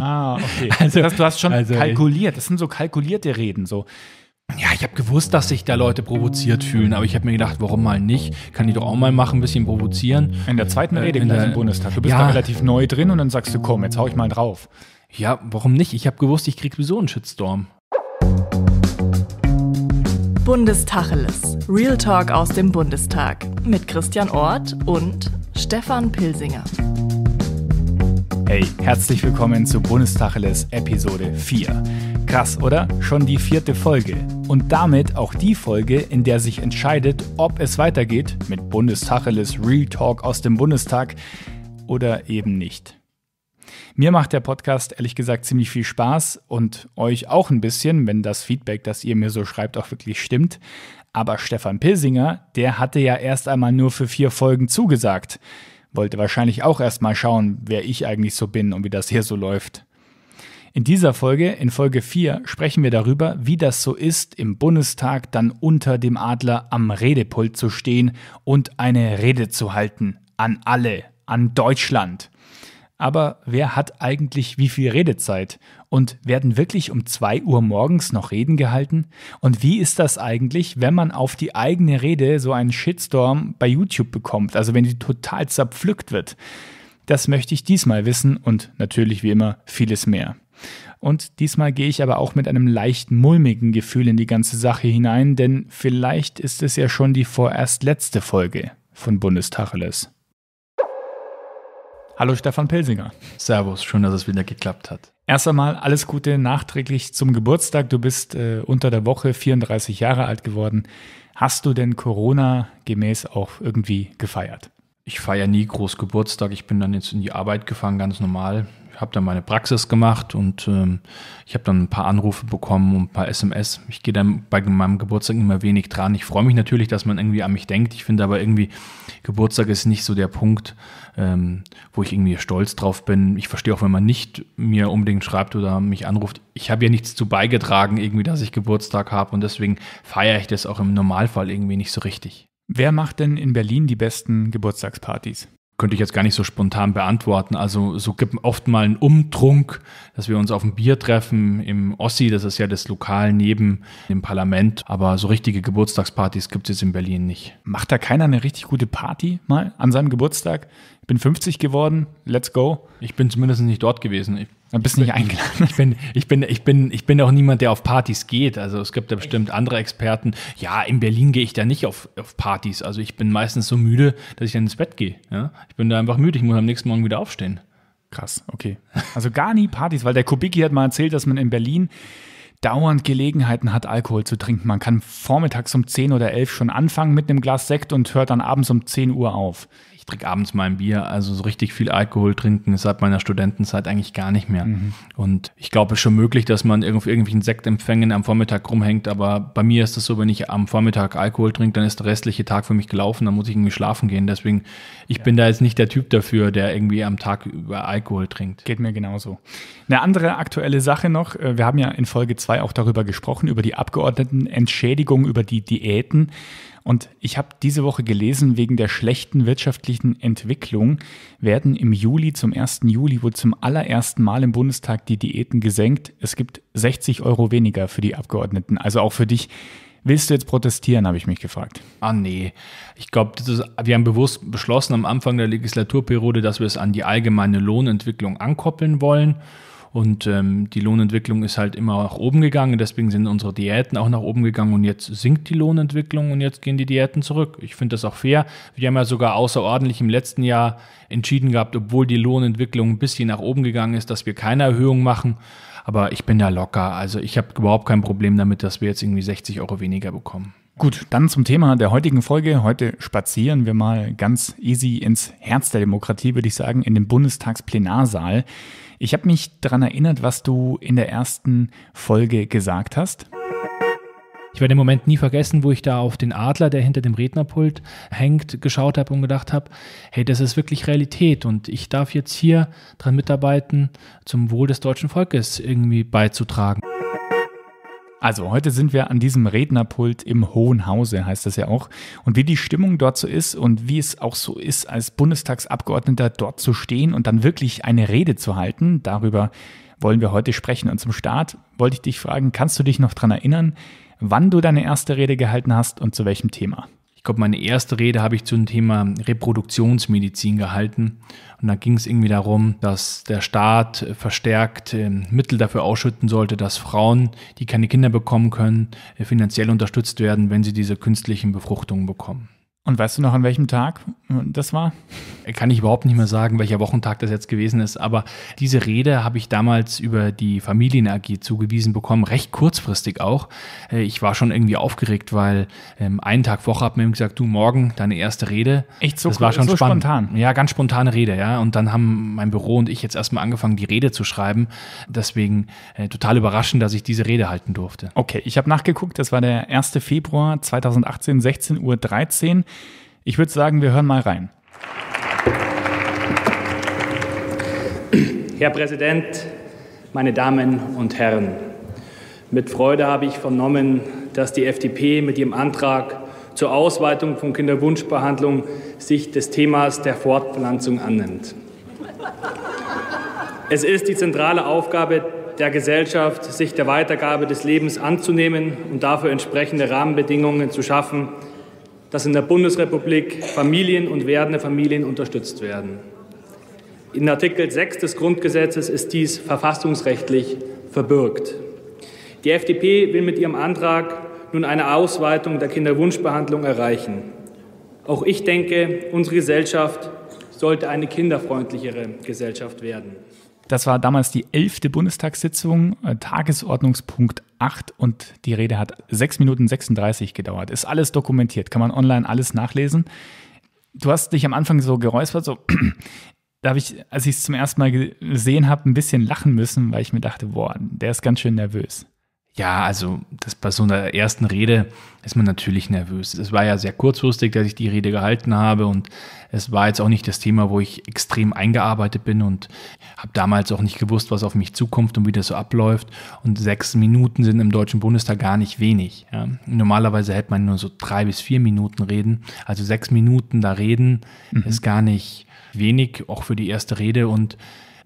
Ah, okay. Also, das heißt, du hast schon also, äh, kalkuliert. Das sind so kalkulierte Reden. So, ja, ich habe gewusst, dass sich da Leute provoziert fühlen, aber ich habe mir gedacht, warum mal nicht? Kann ich doch auch mal machen, ein bisschen provozieren. In der zweiten äh, Rede in der, im Bundestag. Du bist ja. da relativ neu drin und dann sagst du, komm, jetzt hau ich mal drauf. Ja, warum nicht? Ich habe gewusst, ich krieg sowieso einen Shitstorm. Bundestacheles. Real Talk aus dem Bundestag. Mit Christian Orth und Stefan Pilsinger. Hey, herzlich willkommen zu Bundestacheles Episode 4. Krass, oder? Schon die vierte Folge. Und damit auch die Folge, in der sich entscheidet, ob es weitergeht mit Bundestacheles Real Talk aus dem Bundestag oder eben nicht. Mir macht der Podcast ehrlich gesagt ziemlich viel Spaß und euch auch ein bisschen, wenn das Feedback, das ihr mir so schreibt, auch wirklich stimmt. Aber Stefan Pilsinger, der hatte ja erst einmal nur für vier Folgen zugesagt wollte wahrscheinlich auch erstmal schauen, wer ich eigentlich so bin und wie das hier so läuft. In dieser Folge, in Folge 4, sprechen wir darüber, wie das so ist, im Bundestag dann unter dem Adler am Redepult zu stehen und eine Rede zu halten. An alle, an Deutschland. Aber wer hat eigentlich wie viel Redezeit? Und werden wirklich um 2 Uhr morgens noch Reden gehalten? Und wie ist das eigentlich, wenn man auf die eigene Rede so einen Shitstorm bei YouTube bekommt, also wenn die total zerpflückt wird? Das möchte ich diesmal wissen und natürlich wie immer vieles mehr. Und diesmal gehe ich aber auch mit einem leicht mulmigen Gefühl in die ganze Sache hinein, denn vielleicht ist es ja schon die vorerst letzte Folge von Bundestacheles. Hallo Stefan Pelsinger. Servus, schön, dass es wieder geklappt hat. Erst einmal alles Gute nachträglich zum Geburtstag. Du bist äh, unter der Woche 34 Jahre alt geworden. Hast du denn Corona gemäß auch irgendwie gefeiert? Ich feiere nie groß Geburtstag. Ich bin dann jetzt in die Arbeit gefahren, ganz normal. Ich habe dann meine Praxis gemacht und ähm, ich habe dann ein paar Anrufe bekommen und ein paar SMS. Ich gehe dann bei meinem Geburtstag immer wenig dran. Ich freue mich natürlich, dass man irgendwie an mich denkt. Ich finde aber irgendwie, Geburtstag ist nicht so der Punkt, ähm, wo ich irgendwie stolz drauf bin. Ich verstehe auch, wenn man nicht mir unbedingt schreibt oder mich anruft. Ich habe ja nichts zu beigetragen, irgendwie, dass ich Geburtstag habe und deswegen feiere ich das auch im Normalfall irgendwie nicht so richtig. Wer macht denn in Berlin die besten Geburtstagspartys? könnte ich jetzt gar nicht so spontan beantworten. Also so gibt oft mal einen Umtrunk, dass wir uns auf ein Bier treffen im Ossi, das ist ja das Lokal neben dem Parlament. Aber so richtige Geburtstagspartys gibt es jetzt in Berlin nicht. Macht da keiner eine richtig gute Party mal an seinem Geburtstag? Ich bin 50 geworden, let's go. Ich bin zumindest nicht dort gewesen. Ich dann bist du nicht eingeladen. Ich bin, ich bin, ich bin, ich bin auch niemand, der auf Partys geht. Also es gibt da bestimmt andere Experten. Ja, in Berlin gehe ich da nicht auf, auf Partys. Also ich bin meistens so müde, dass ich dann ins Bett gehe. Ja? Ich bin da einfach müde. Ich muss am nächsten Morgen wieder aufstehen. Krass, okay. Also gar nie Partys, weil der Kubicki hat mal erzählt, dass man in Berlin dauernd Gelegenheiten hat, Alkohol zu trinken. Man kann vormittags um 10 oder 11 schon anfangen mit einem Glas Sekt und hört dann abends um 10 Uhr auf ich trinke abends mal ein Bier, also so richtig viel Alkohol trinken ist seit meiner Studentenzeit eigentlich gar nicht mehr. Mhm. Und ich glaube, es ist schon möglich, dass man auf irgendwelchen Sektempfängen am Vormittag rumhängt, aber bei mir ist es so, wenn ich am Vormittag Alkohol trinke, dann ist der restliche Tag für mich gelaufen, dann muss ich irgendwie schlafen gehen. Deswegen, ich ja. bin da jetzt nicht der Typ dafür, der irgendwie am Tag über Alkohol trinkt. Geht mir genauso. Eine andere aktuelle Sache noch, äh, wir haben ja in Folge 2 auch darüber gesprochen, über die Abgeordnetenentschädigung, über die Diäten. Und ich habe diese Woche gelesen, wegen der schlechten wirtschaftlichen Entwicklung werden im Juli zum 1. Juli wohl zum allerersten Mal im Bundestag die Diäten gesenkt. Es gibt 60 Euro weniger für die Abgeordneten. Also auch für dich. Willst du jetzt protestieren, habe ich mich gefragt. Ah nee, ich glaube, wir haben bewusst beschlossen am Anfang der Legislaturperiode, dass wir es an die allgemeine Lohnentwicklung ankoppeln wollen. Und ähm, die Lohnentwicklung ist halt immer nach oben gegangen, deswegen sind unsere Diäten auch nach oben gegangen und jetzt sinkt die Lohnentwicklung und jetzt gehen die Diäten zurück. Ich finde das auch fair. Wir haben ja sogar außerordentlich im letzten Jahr entschieden gehabt, obwohl die Lohnentwicklung ein bisschen nach oben gegangen ist, dass wir keine Erhöhung machen. Aber ich bin da locker. Also ich habe überhaupt kein Problem damit, dass wir jetzt irgendwie 60 Euro weniger bekommen. Gut, dann zum Thema der heutigen Folge. Heute spazieren wir mal ganz easy ins Herz der Demokratie, würde ich sagen, in den Bundestagsplenarsaal. Ich habe mich daran erinnert, was du in der ersten Folge gesagt hast. Ich werde den Moment nie vergessen, wo ich da auf den Adler, der hinter dem Rednerpult hängt, geschaut habe und gedacht habe, hey, das ist wirklich Realität und ich darf jetzt hier dran mitarbeiten, zum Wohl des deutschen Volkes irgendwie beizutragen. Also, heute sind wir an diesem Rednerpult im Hohen Hause, heißt das ja auch. Und wie die Stimmung dort so ist und wie es auch so ist, als Bundestagsabgeordneter dort zu stehen und dann wirklich eine Rede zu halten, darüber wollen wir heute sprechen. Und zum Start wollte ich dich fragen, kannst du dich noch daran erinnern, wann du deine erste Rede gehalten hast und zu welchem Thema? glaube, meine erste Rede habe ich zum Thema Reproduktionsmedizin gehalten. Und da ging es irgendwie darum, dass der Staat verstärkt äh, Mittel dafür ausschütten sollte, dass Frauen, die keine Kinder bekommen können, äh, finanziell unterstützt werden, wenn sie diese künstlichen Befruchtungen bekommen. Und weißt du noch, an welchem Tag das war? Kann ich überhaupt nicht mehr sagen, welcher Wochentag das jetzt gewesen ist. Aber diese Rede habe ich damals über die Familien AG zugewiesen bekommen, recht kurzfristig auch. Äh, ich war schon irgendwie aufgeregt, weil ähm, einen Tag Woche hat mir gesagt, du morgen deine erste Rede. Echt so, das war schon so spannend. spontan. Ja, ganz spontane Rede, ja. Und dann haben mein Büro und ich jetzt erstmal angefangen, die Rede zu schreiben. Deswegen äh, total überraschend, dass ich diese Rede halten durfte. Okay, ich habe nachgeguckt, das war der 1. Februar 2018, 16.13 Uhr. Ich würde sagen, wir hören mal rein. Herr Präsident, meine Damen und Herren, mit Freude habe ich vernommen, dass die FDP mit ihrem Antrag zur Ausweitung von Kinderwunschbehandlung sich des Themas der Fortpflanzung annimmt. Es ist die zentrale Aufgabe der Gesellschaft, sich der Weitergabe des Lebens anzunehmen und dafür entsprechende Rahmenbedingungen zu schaffen, dass in der Bundesrepublik Familien und werdende Familien unterstützt werden. In Artikel 6 des Grundgesetzes ist dies verfassungsrechtlich verbürgt. Die FDP will mit ihrem Antrag nun eine Ausweitung der Kinderwunschbehandlung erreichen. Auch ich denke, unsere Gesellschaft sollte eine kinderfreundlichere Gesellschaft werden. Das war damals die elfte Bundestagssitzung, äh, Tagesordnungspunkt 8 und die Rede hat 6 Minuten 36 gedauert. Ist alles dokumentiert, kann man online alles nachlesen. Du hast dich am Anfang so geräuspert, so da habe ich, als ich es zum ersten Mal gesehen habe, ein bisschen lachen müssen, weil ich mir dachte, boah, der ist ganz schön nervös. Ja, also das bei so einer ersten Rede ist man natürlich nervös. Es war ja sehr kurzfristig, dass ich die Rede gehalten habe und es war jetzt auch nicht das Thema, wo ich extrem eingearbeitet bin und habe damals auch nicht gewusst, was auf mich zukommt und wie das so abläuft. Und sechs Minuten sind im Deutschen Bundestag gar nicht wenig. Ja. Normalerweise hält man nur so drei bis vier Minuten reden. Also sechs Minuten da reden mhm. ist gar nicht wenig, auch für die erste Rede und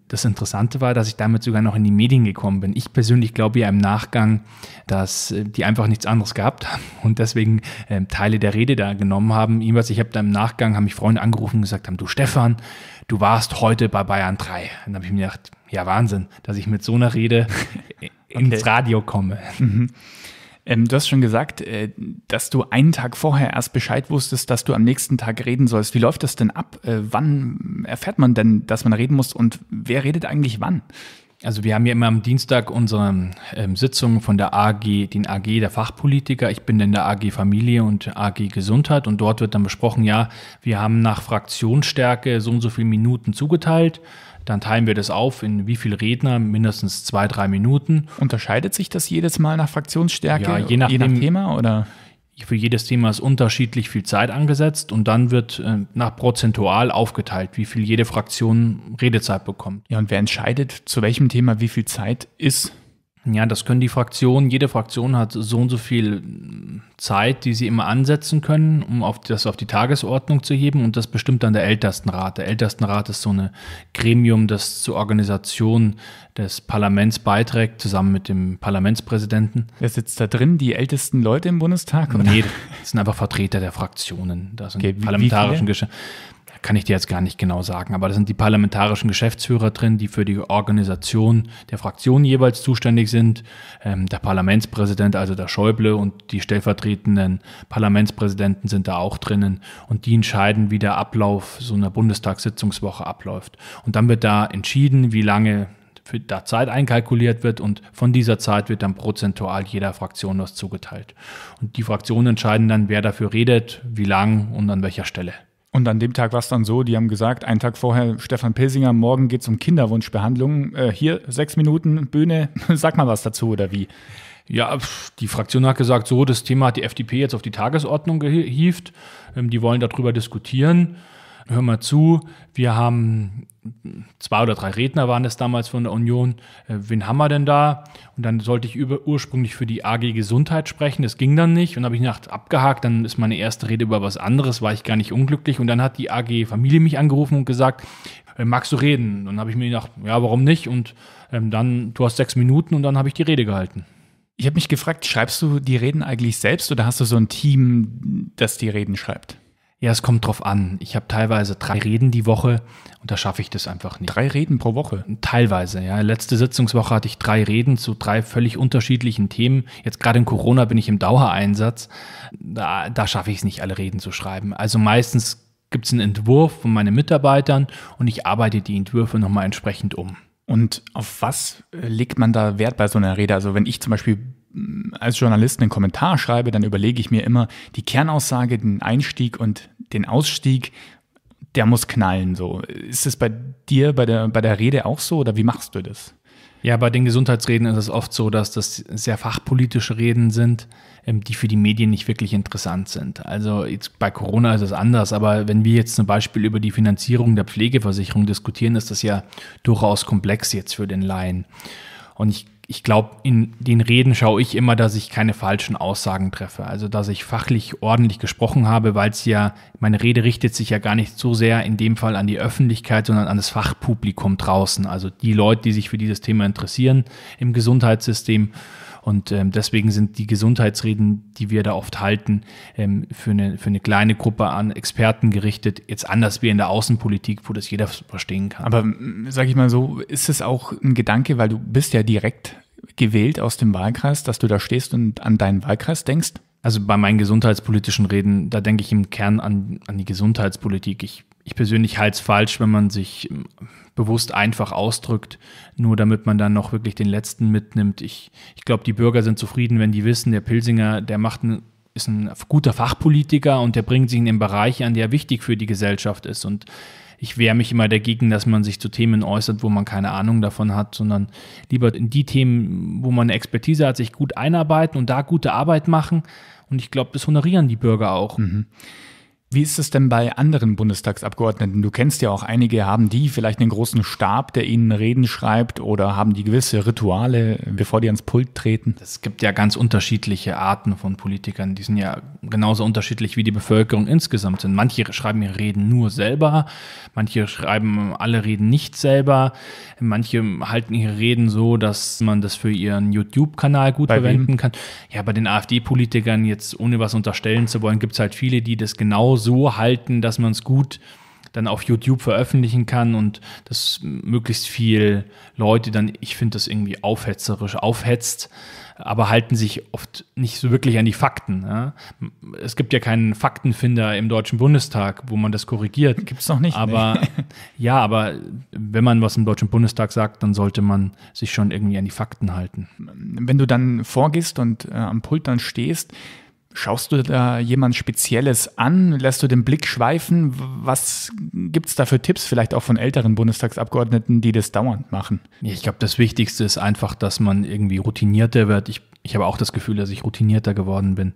das Interessante war, dass ich damit sogar noch in die Medien gekommen bin. Ich persönlich glaube ja im Nachgang, dass äh, die einfach nichts anderes gehabt haben und deswegen äh, Teile der Rede da genommen haben. Jedenfalls, ich habe da im Nachgang, haben mich Freunde angerufen und gesagt haben, du Stefan, du warst heute bei Bayern 3. Und dann habe ich mir gedacht, ja Wahnsinn, dass ich mit so einer Rede okay. ins Radio komme. Mhm. Ähm, du hast schon gesagt, äh, dass du einen Tag vorher erst Bescheid wusstest, dass du am nächsten Tag reden sollst. Wie läuft das denn ab? Äh, wann erfährt man denn, dass man reden muss und wer redet eigentlich wann? Also wir haben ja immer am Dienstag unsere ähm, Sitzung von der AG, den AG der Fachpolitiker. Ich bin in der AG Familie und AG Gesundheit und dort wird dann besprochen, ja, wir haben nach Fraktionsstärke so und so viele Minuten zugeteilt. Dann teilen wir das auf in wie viele Redner, mindestens zwei, drei Minuten. Unterscheidet sich das jedes Mal nach Fraktionsstärke? Ja, je nach, je nach Thema oder? Für jedes Thema ist unterschiedlich viel Zeit angesetzt und dann wird äh, nach prozentual aufgeteilt, wie viel jede Fraktion Redezeit bekommt. Ja, und wer entscheidet, zu welchem Thema wie viel Zeit ist? Ja, das können die Fraktionen, jede Fraktion hat so und so viel Zeit, die sie immer ansetzen können, um auf das auf die Tagesordnung zu heben und das bestimmt dann der Ältestenrat. Der Ältestenrat ist so ein Gremium, das zur Organisation des Parlaments beiträgt, zusammen mit dem Parlamentspräsidenten. Wer sitzt da drin? Die ältesten Leute im Bundestag? Oder? Nee, das sind einfach Vertreter der Fraktionen, da sind okay, parlamentarischen Geschäfte kann ich dir jetzt gar nicht genau sagen, aber da sind die parlamentarischen Geschäftsführer drin, die für die Organisation der Fraktionen jeweils zuständig sind, ähm, der Parlamentspräsident, also der Schäuble und die stellvertretenden Parlamentspräsidenten sind da auch drinnen und die entscheiden, wie der Ablauf so einer Bundestagssitzungswoche abläuft. Und dann wird da entschieden, wie lange für da Zeit einkalkuliert wird und von dieser Zeit wird dann prozentual jeder Fraktion was zugeteilt. Und die Fraktionen entscheiden dann, wer dafür redet, wie lang und an welcher Stelle. Und an dem Tag war es dann so, die haben gesagt, einen Tag vorher, Stefan Pilsinger, morgen geht es um Kinderwunschbehandlung. Äh, hier, sechs Minuten, Bühne, sag mal was dazu oder wie? Ja, die Fraktion hat gesagt, so, das Thema hat die FDP jetzt auf die Tagesordnung gehievt. Ähm, die wollen darüber diskutieren hör mal zu, wir haben zwei oder drei Redner waren es damals von der Union, äh, wen haben wir denn da? Und dann sollte ich über, ursprünglich für die AG Gesundheit sprechen, das ging dann nicht und dann habe ich nachts abgehakt, dann ist meine erste Rede über was anderes, war ich gar nicht unglücklich und dann hat die AG Familie mich angerufen und gesagt, äh, magst du reden? Und dann habe ich mir gedacht, ja, warum nicht? Und ähm, dann, du hast sechs Minuten und dann habe ich die Rede gehalten. Ich habe mich gefragt, schreibst du die Reden eigentlich selbst oder hast du so ein Team, das die Reden schreibt? Ja, es kommt drauf an. Ich habe teilweise drei Reden die Woche und da schaffe ich das einfach nicht. Drei Reden pro Woche? Teilweise, ja. Letzte Sitzungswoche hatte ich drei Reden zu drei völlig unterschiedlichen Themen. Jetzt gerade in Corona bin ich im Dauereinsatz. Da, da schaffe ich es nicht, alle Reden zu schreiben. Also meistens gibt es einen Entwurf von meinen Mitarbeitern und ich arbeite die Entwürfe nochmal entsprechend um. Und auf was legt man da Wert bei so einer Rede? Also wenn ich zum Beispiel Mm, als Journalist einen Kommentar schreibe, dann überlege ich mir immer die Kernaussage, den Einstieg und den Ausstieg, der muss knallen. So. Ist es bei dir bei der, bei der Rede auch so oder wie machst du das? Ja, bei den Gesundheitsreden ist es oft so, dass das sehr fachpolitische Reden sind, ähm, die für die Medien nicht wirklich interessant sind. Also jetzt bei Corona ist es anders, aber wenn wir jetzt zum Beispiel über die Finanzierung der Pflegeversicherung diskutieren, ist das ja durchaus komplex jetzt für den Laien. Und ich ich glaube, in den Reden schaue ich immer, dass ich keine falschen Aussagen treffe. Also, dass ich fachlich ordentlich gesprochen habe, weil es ja, meine Rede richtet sich ja gar nicht so sehr in dem Fall an die Öffentlichkeit, sondern an das Fachpublikum draußen. Also die Leute, die sich für dieses Thema interessieren im Gesundheitssystem und ähm, deswegen sind die Gesundheitsreden, die wir da oft halten, ähm, für, eine, für eine kleine Gruppe an Experten gerichtet, jetzt anders wie in der Außenpolitik, wo das jeder verstehen kann. Aber sage ich mal so, ist es auch ein Gedanke, weil du bist ja direkt gewählt aus dem Wahlkreis, dass du da stehst und an deinen Wahlkreis denkst? Also bei meinen gesundheitspolitischen Reden, da denke ich im Kern an, an die Gesundheitspolitik. Ich ich persönlich halte es falsch, wenn man sich ähm, bewusst einfach ausdrückt, nur damit man dann noch wirklich den letzten mitnimmt. Ich, ich glaube, die Bürger sind zufrieden, wenn die wissen, der Pilsinger, der macht einen ist ein guter Fachpolitiker und der bringt sich in den Bereich an, der wichtig für die Gesellschaft ist. Und ich wehre mich immer dagegen, dass man sich zu Themen äußert, wo man keine Ahnung davon hat, sondern lieber in die Themen, wo man eine Expertise hat, sich gut einarbeiten und da gute Arbeit machen. Und ich glaube, das honorieren die Bürger auch. Mhm. Wie ist es denn bei anderen Bundestagsabgeordneten? Du kennst ja auch einige, haben die vielleicht einen großen Stab, der ihnen Reden schreibt oder haben die gewisse Rituale, bevor die ans Pult treten? Es gibt ja ganz unterschiedliche Arten von Politikern. Die sind ja genauso unterschiedlich wie die Bevölkerung insgesamt sind. Manche schreiben ihre Reden nur selber, manche schreiben alle Reden nicht selber, manche halten ihre Reden so, dass man das für ihren YouTube-Kanal gut bei verwenden wem? kann. Ja, bei den AfD-Politikern jetzt, ohne was unterstellen zu wollen, gibt es halt viele, die das genau so halten, dass man es gut dann auf YouTube veröffentlichen kann und dass möglichst viel Leute dann, ich finde das irgendwie aufhetzerisch, aufhetzt, aber halten sich oft nicht so wirklich an die Fakten. Ja? Es gibt ja keinen Faktenfinder im Deutschen Bundestag, wo man das korrigiert. Gibt es noch nicht. Aber nee. ja, aber wenn man was im Deutschen Bundestag sagt, dann sollte man sich schon irgendwie an die Fakten halten. Wenn du dann vorgehst und äh, am Pult dann stehst, Schaust du da jemand Spezielles an? Lässt du den Blick schweifen? Was gibt es da für Tipps, vielleicht auch von älteren Bundestagsabgeordneten, die das dauernd machen? Ich glaube, das Wichtigste ist einfach, dass man irgendwie routinierter wird. Ich, ich habe auch das Gefühl, dass ich routinierter geworden bin.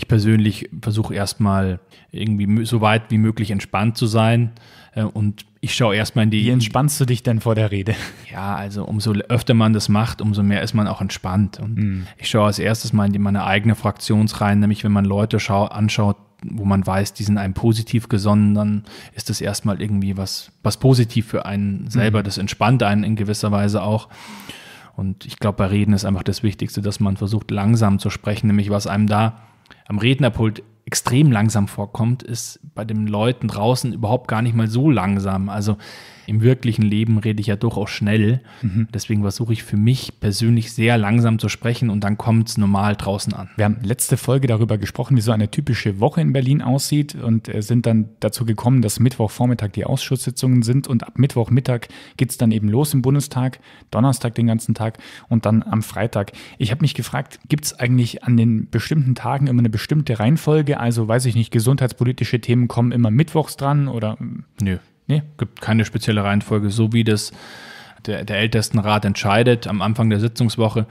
Ich persönlich versuche erstmal irgendwie so weit wie möglich entspannt zu sein äh, und ich schaue erstmal in die. Wie entspannst du dich denn vor der Rede? Ja, also umso öfter man das macht, umso mehr ist man auch entspannt. Und mm. ich schaue als erstes mal in die, meine eigene Fraktionsreihen, nämlich wenn man Leute schau, anschaut, wo man weiß, die sind einem positiv gesonnen, dann ist das erstmal irgendwie was, was positiv für einen mhm. selber. Mm. Das entspannt einen in gewisser Weise auch. Und ich glaube, bei Reden ist einfach das Wichtigste, dass man versucht, langsam zu sprechen, nämlich was einem da am Rednerpult extrem langsam vorkommt, ist bei den Leuten draußen überhaupt gar nicht mal so langsam. Also im wirklichen Leben rede ich ja durchaus schnell. Mhm. Deswegen versuche ich für mich persönlich sehr langsam zu sprechen und dann kommt es normal draußen an. Wir haben letzte Folge darüber gesprochen, wie so eine typische Woche in Berlin aussieht und äh, sind dann dazu gekommen, dass Mittwochvormittag die Ausschusssitzungen sind und ab Mittwochmittag geht es dann eben los im Bundestag, Donnerstag den ganzen Tag und dann am Freitag. Ich habe mich gefragt, gibt es eigentlich an den bestimmten Tagen immer eine bestimmte Reihenfolge? Also weiß ich nicht, gesundheitspolitische Themen kommen immer mittwochs dran oder? Hm, Nö. Nee? Gibt keine spezielle Reihenfolge, so wie das der, der Ältestenrat entscheidet am Anfang der Sitzungswoche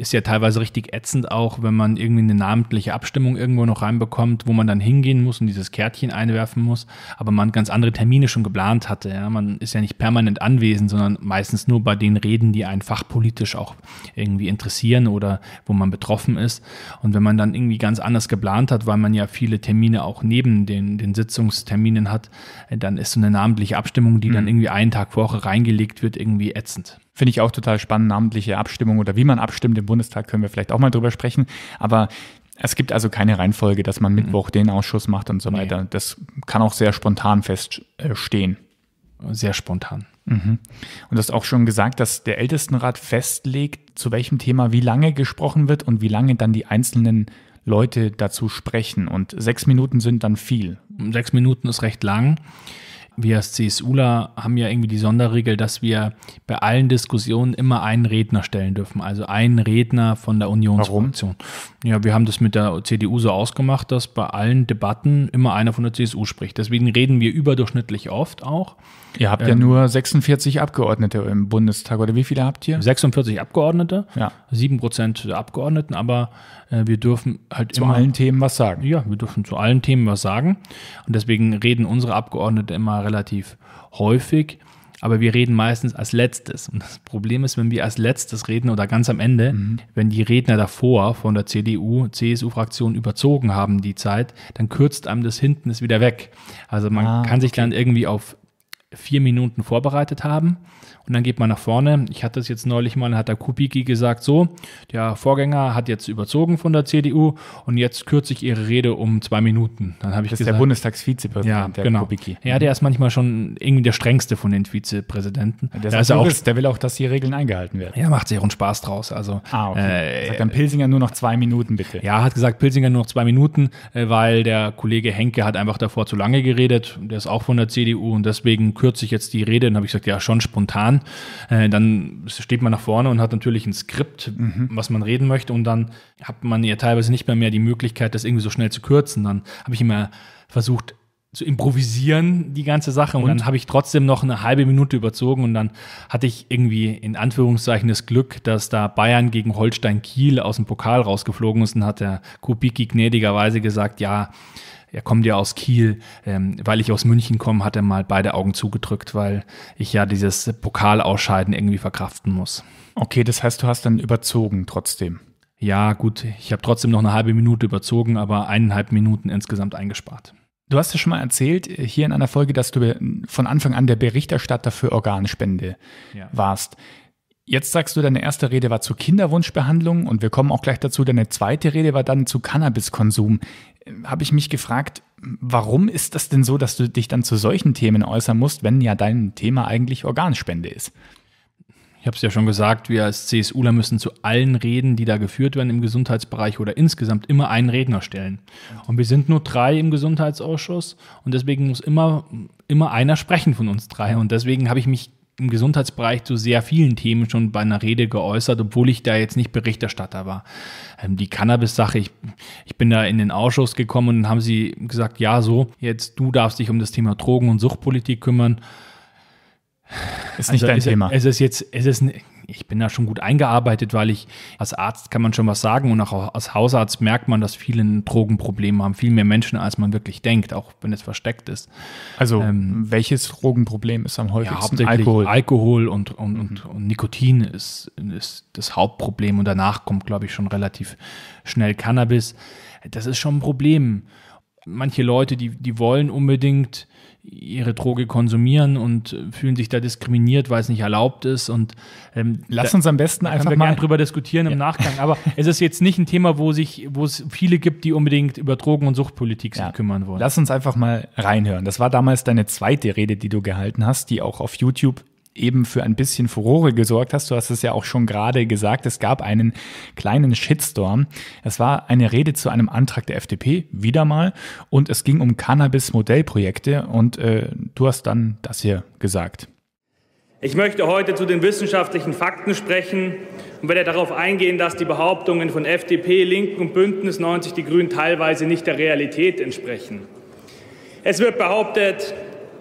ist ja teilweise richtig ätzend auch, wenn man irgendwie eine namentliche Abstimmung irgendwo noch reinbekommt, wo man dann hingehen muss und dieses Kärtchen einwerfen muss, aber man ganz andere Termine schon geplant hatte. Ja? Man ist ja nicht permanent anwesend, sondern meistens nur bei den Reden, die einen fachpolitisch auch irgendwie interessieren oder wo man betroffen ist. Und wenn man dann irgendwie ganz anders geplant hat, weil man ja viele Termine auch neben den, den Sitzungsterminen hat, dann ist so eine namentliche Abstimmung, die mhm. dann irgendwie einen Tag vorher reingelegt wird, irgendwie ätzend. Finde ich auch total spannend, namentliche Abstimmung oder wie man abstimmt im Bundestag, können wir vielleicht auch mal drüber sprechen. Aber es gibt also keine Reihenfolge, dass man mhm. Mittwoch mhm. den Ausschuss macht und so weiter. Das kann auch sehr spontan feststehen. Äh, sehr spontan. Mhm. Und du hast auch schon gesagt, dass der Ältestenrat festlegt, zu welchem Thema wie lange gesprochen wird und wie lange dann die einzelnen Leute dazu sprechen. Und sechs Minuten sind dann viel. Sechs Minuten ist recht lang wir als CSUler haben ja irgendwie die Sonderregel, dass wir bei allen Diskussionen immer einen Redner stellen dürfen. Also einen Redner von der Unionsfraktion. Warum? Ja, wir haben das mit der CDU so ausgemacht, dass bei allen Debatten immer einer von der CSU spricht. Deswegen reden wir überdurchschnittlich oft auch. Ihr habt ähm, ja nur 46 Abgeordnete im Bundestag, oder wie viele habt ihr? 46 Abgeordnete, ja. 7 Prozent der Abgeordneten, aber äh, wir dürfen halt zu immer. Zu allen Themen was sagen. Ja, wir dürfen zu allen Themen was sagen. Und deswegen reden unsere Abgeordnete immer relativ relativ häufig, aber wir reden meistens als letztes. Und das Problem ist, wenn wir als letztes reden oder ganz am Ende, mhm. wenn die Redner davor von der CDU, CSU-Fraktion überzogen haben die Zeit, dann kürzt einem das hinten ist wieder weg. Also man ah, kann sich okay. dann irgendwie auf vier Minuten vorbereitet haben und dann geht man nach vorne. Ich hatte das jetzt neulich mal, hat der Kubicki gesagt, so, der Vorgänger hat jetzt überzogen von der CDU und jetzt kürze ich ihre Rede um zwei Minuten. Dann habe ich das gesagt, ist der Bundestagsvizepräsident, ja, der genau. Kubicki. Ja, der mhm. ist manchmal schon irgendwie der strengste von den Vizepräsidenten. Der, der, ist auch, der will auch, dass die Regeln eingehalten werden. Ja, macht sich auch einen Spaß draus. Also, ah, okay. Äh, sagt dann Pilsinger nur noch zwei Minuten, bitte. Ja, hat gesagt, Pilsinger nur noch zwei Minuten, äh, weil der Kollege Henke hat einfach davor zu lange geredet. Der ist auch von der CDU und deswegen kürze ich jetzt die Rede. Dann habe ich gesagt, ja, schon spontan. Äh, dann steht man nach vorne und hat natürlich ein Skript, mhm. was man reden möchte und dann hat man ja teilweise nicht mehr mehr die Möglichkeit, das irgendwie so schnell zu kürzen. Dann habe ich immer versucht, zu improvisieren, die ganze Sache. Und, und? dann habe ich trotzdem noch eine halbe Minute überzogen und dann hatte ich irgendwie in Anführungszeichen das Glück, dass da Bayern gegen Holstein Kiel aus dem Pokal rausgeflogen ist und hat der Kubicki gnädigerweise gesagt, ja, er kommt ja aus Kiel, ähm, weil ich aus München komme, hat er mal beide Augen zugedrückt, weil ich ja dieses Pokalausscheiden irgendwie verkraften muss. Okay, das heißt, du hast dann überzogen trotzdem. Ja, gut, ich habe trotzdem noch eine halbe Minute überzogen, aber eineinhalb Minuten insgesamt eingespart. Du hast ja schon mal erzählt, äh, hier in einer Folge, dass du von Anfang an der Berichterstatter für Organspende ja. warst. Jetzt sagst du, deine erste Rede war zu Kinderwunschbehandlung und wir kommen auch gleich dazu, deine zweite Rede war dann zu Cannabiskonsum habe ich mich gefragt, warum ist das denn so, dass du dich dann zu solchen Themen äußern musst, wenn ja dein Thema eigentlich Organspende ist? Ich habe es ja schon gesagt, wir als CSUler müssen zu allen Reden, die da geführt werden im Gesundheitsbereich oder insgesamt immer einen Redner stellen. Und wir sind nur drei im Gesundheitsausschuss und deswegen muss immer, immer einer sprechen von uns drei. Und deswegen habe ich mich im Gesundheitsbereich zu sehr vielen Themen schon bei einer Rede geäußert, obwohl ich da jetzt nicht Berichterstatter war. Ähm, die Cannabis-Sache, ich, ich bin da in den Ausschuss gekommen und haben sie gesagt, ja, so, jetzt du darfst dich um das Thema Drogen- und Suchtpolitik kümmern. Ist also nicht dein es, Thema. Es ist jetzt, es ist, ich bin da schon gut eingearbeitet, weil ich als Arzt kann man schon was sagen und auch als Hausarzt merkt man, dass viele ein Drogenproblem haben. Viel mehr Menschen, als man wirklich denkt, auch wenn es versteckt ist. Also ähm, welches Drogenproblem ist am häufigsten? Ja, hauptsächlich Alkohol, Alkohol und, und, mhm. und, Nikotin ist, ist das Hauptproblem und danach kommt, glaube ich, schon relativ schnell Cannabis. Das ist schon ein Problem. Manche Leute, die, die wollen unbedingt ihre Droge konsumieren und äh, fühlen sich da diskriminiert, weil es nicht erlaubt ist. Und ähm, lass uns am besten einfach mal drüber diskutieren ja. Nachgang. Aber es ist jetzt nicht ein Thema, wo sich, wo es viele gibt, die unbedingt über Drogen und Suchtpolitik ja. kümmern wollen. Lass uns einfach mal reinhören. Das war damals deine zweite Rede, die du gehalten hast, die auch auf YouTube eben für ein bisschen Furore gesorgt hast. Du hast es ja auch schon gerade gesagt, es gab einen kleinen Shitstorm. Es war eine Rede zu einem Antrag der FDP, wieder mal, und es ging um Cannabis-Modellprojekte und äh, du hast dann das hier gesagt. Ich möchte heute zu den wissenschaftlichen Fakten sprechen und werde darauf eingehen, dass die Behauptungen von FDP, Linken und Bündnis 90 Die Grünen teilweise nicht der Realität entsprechen. Es wird behauptet,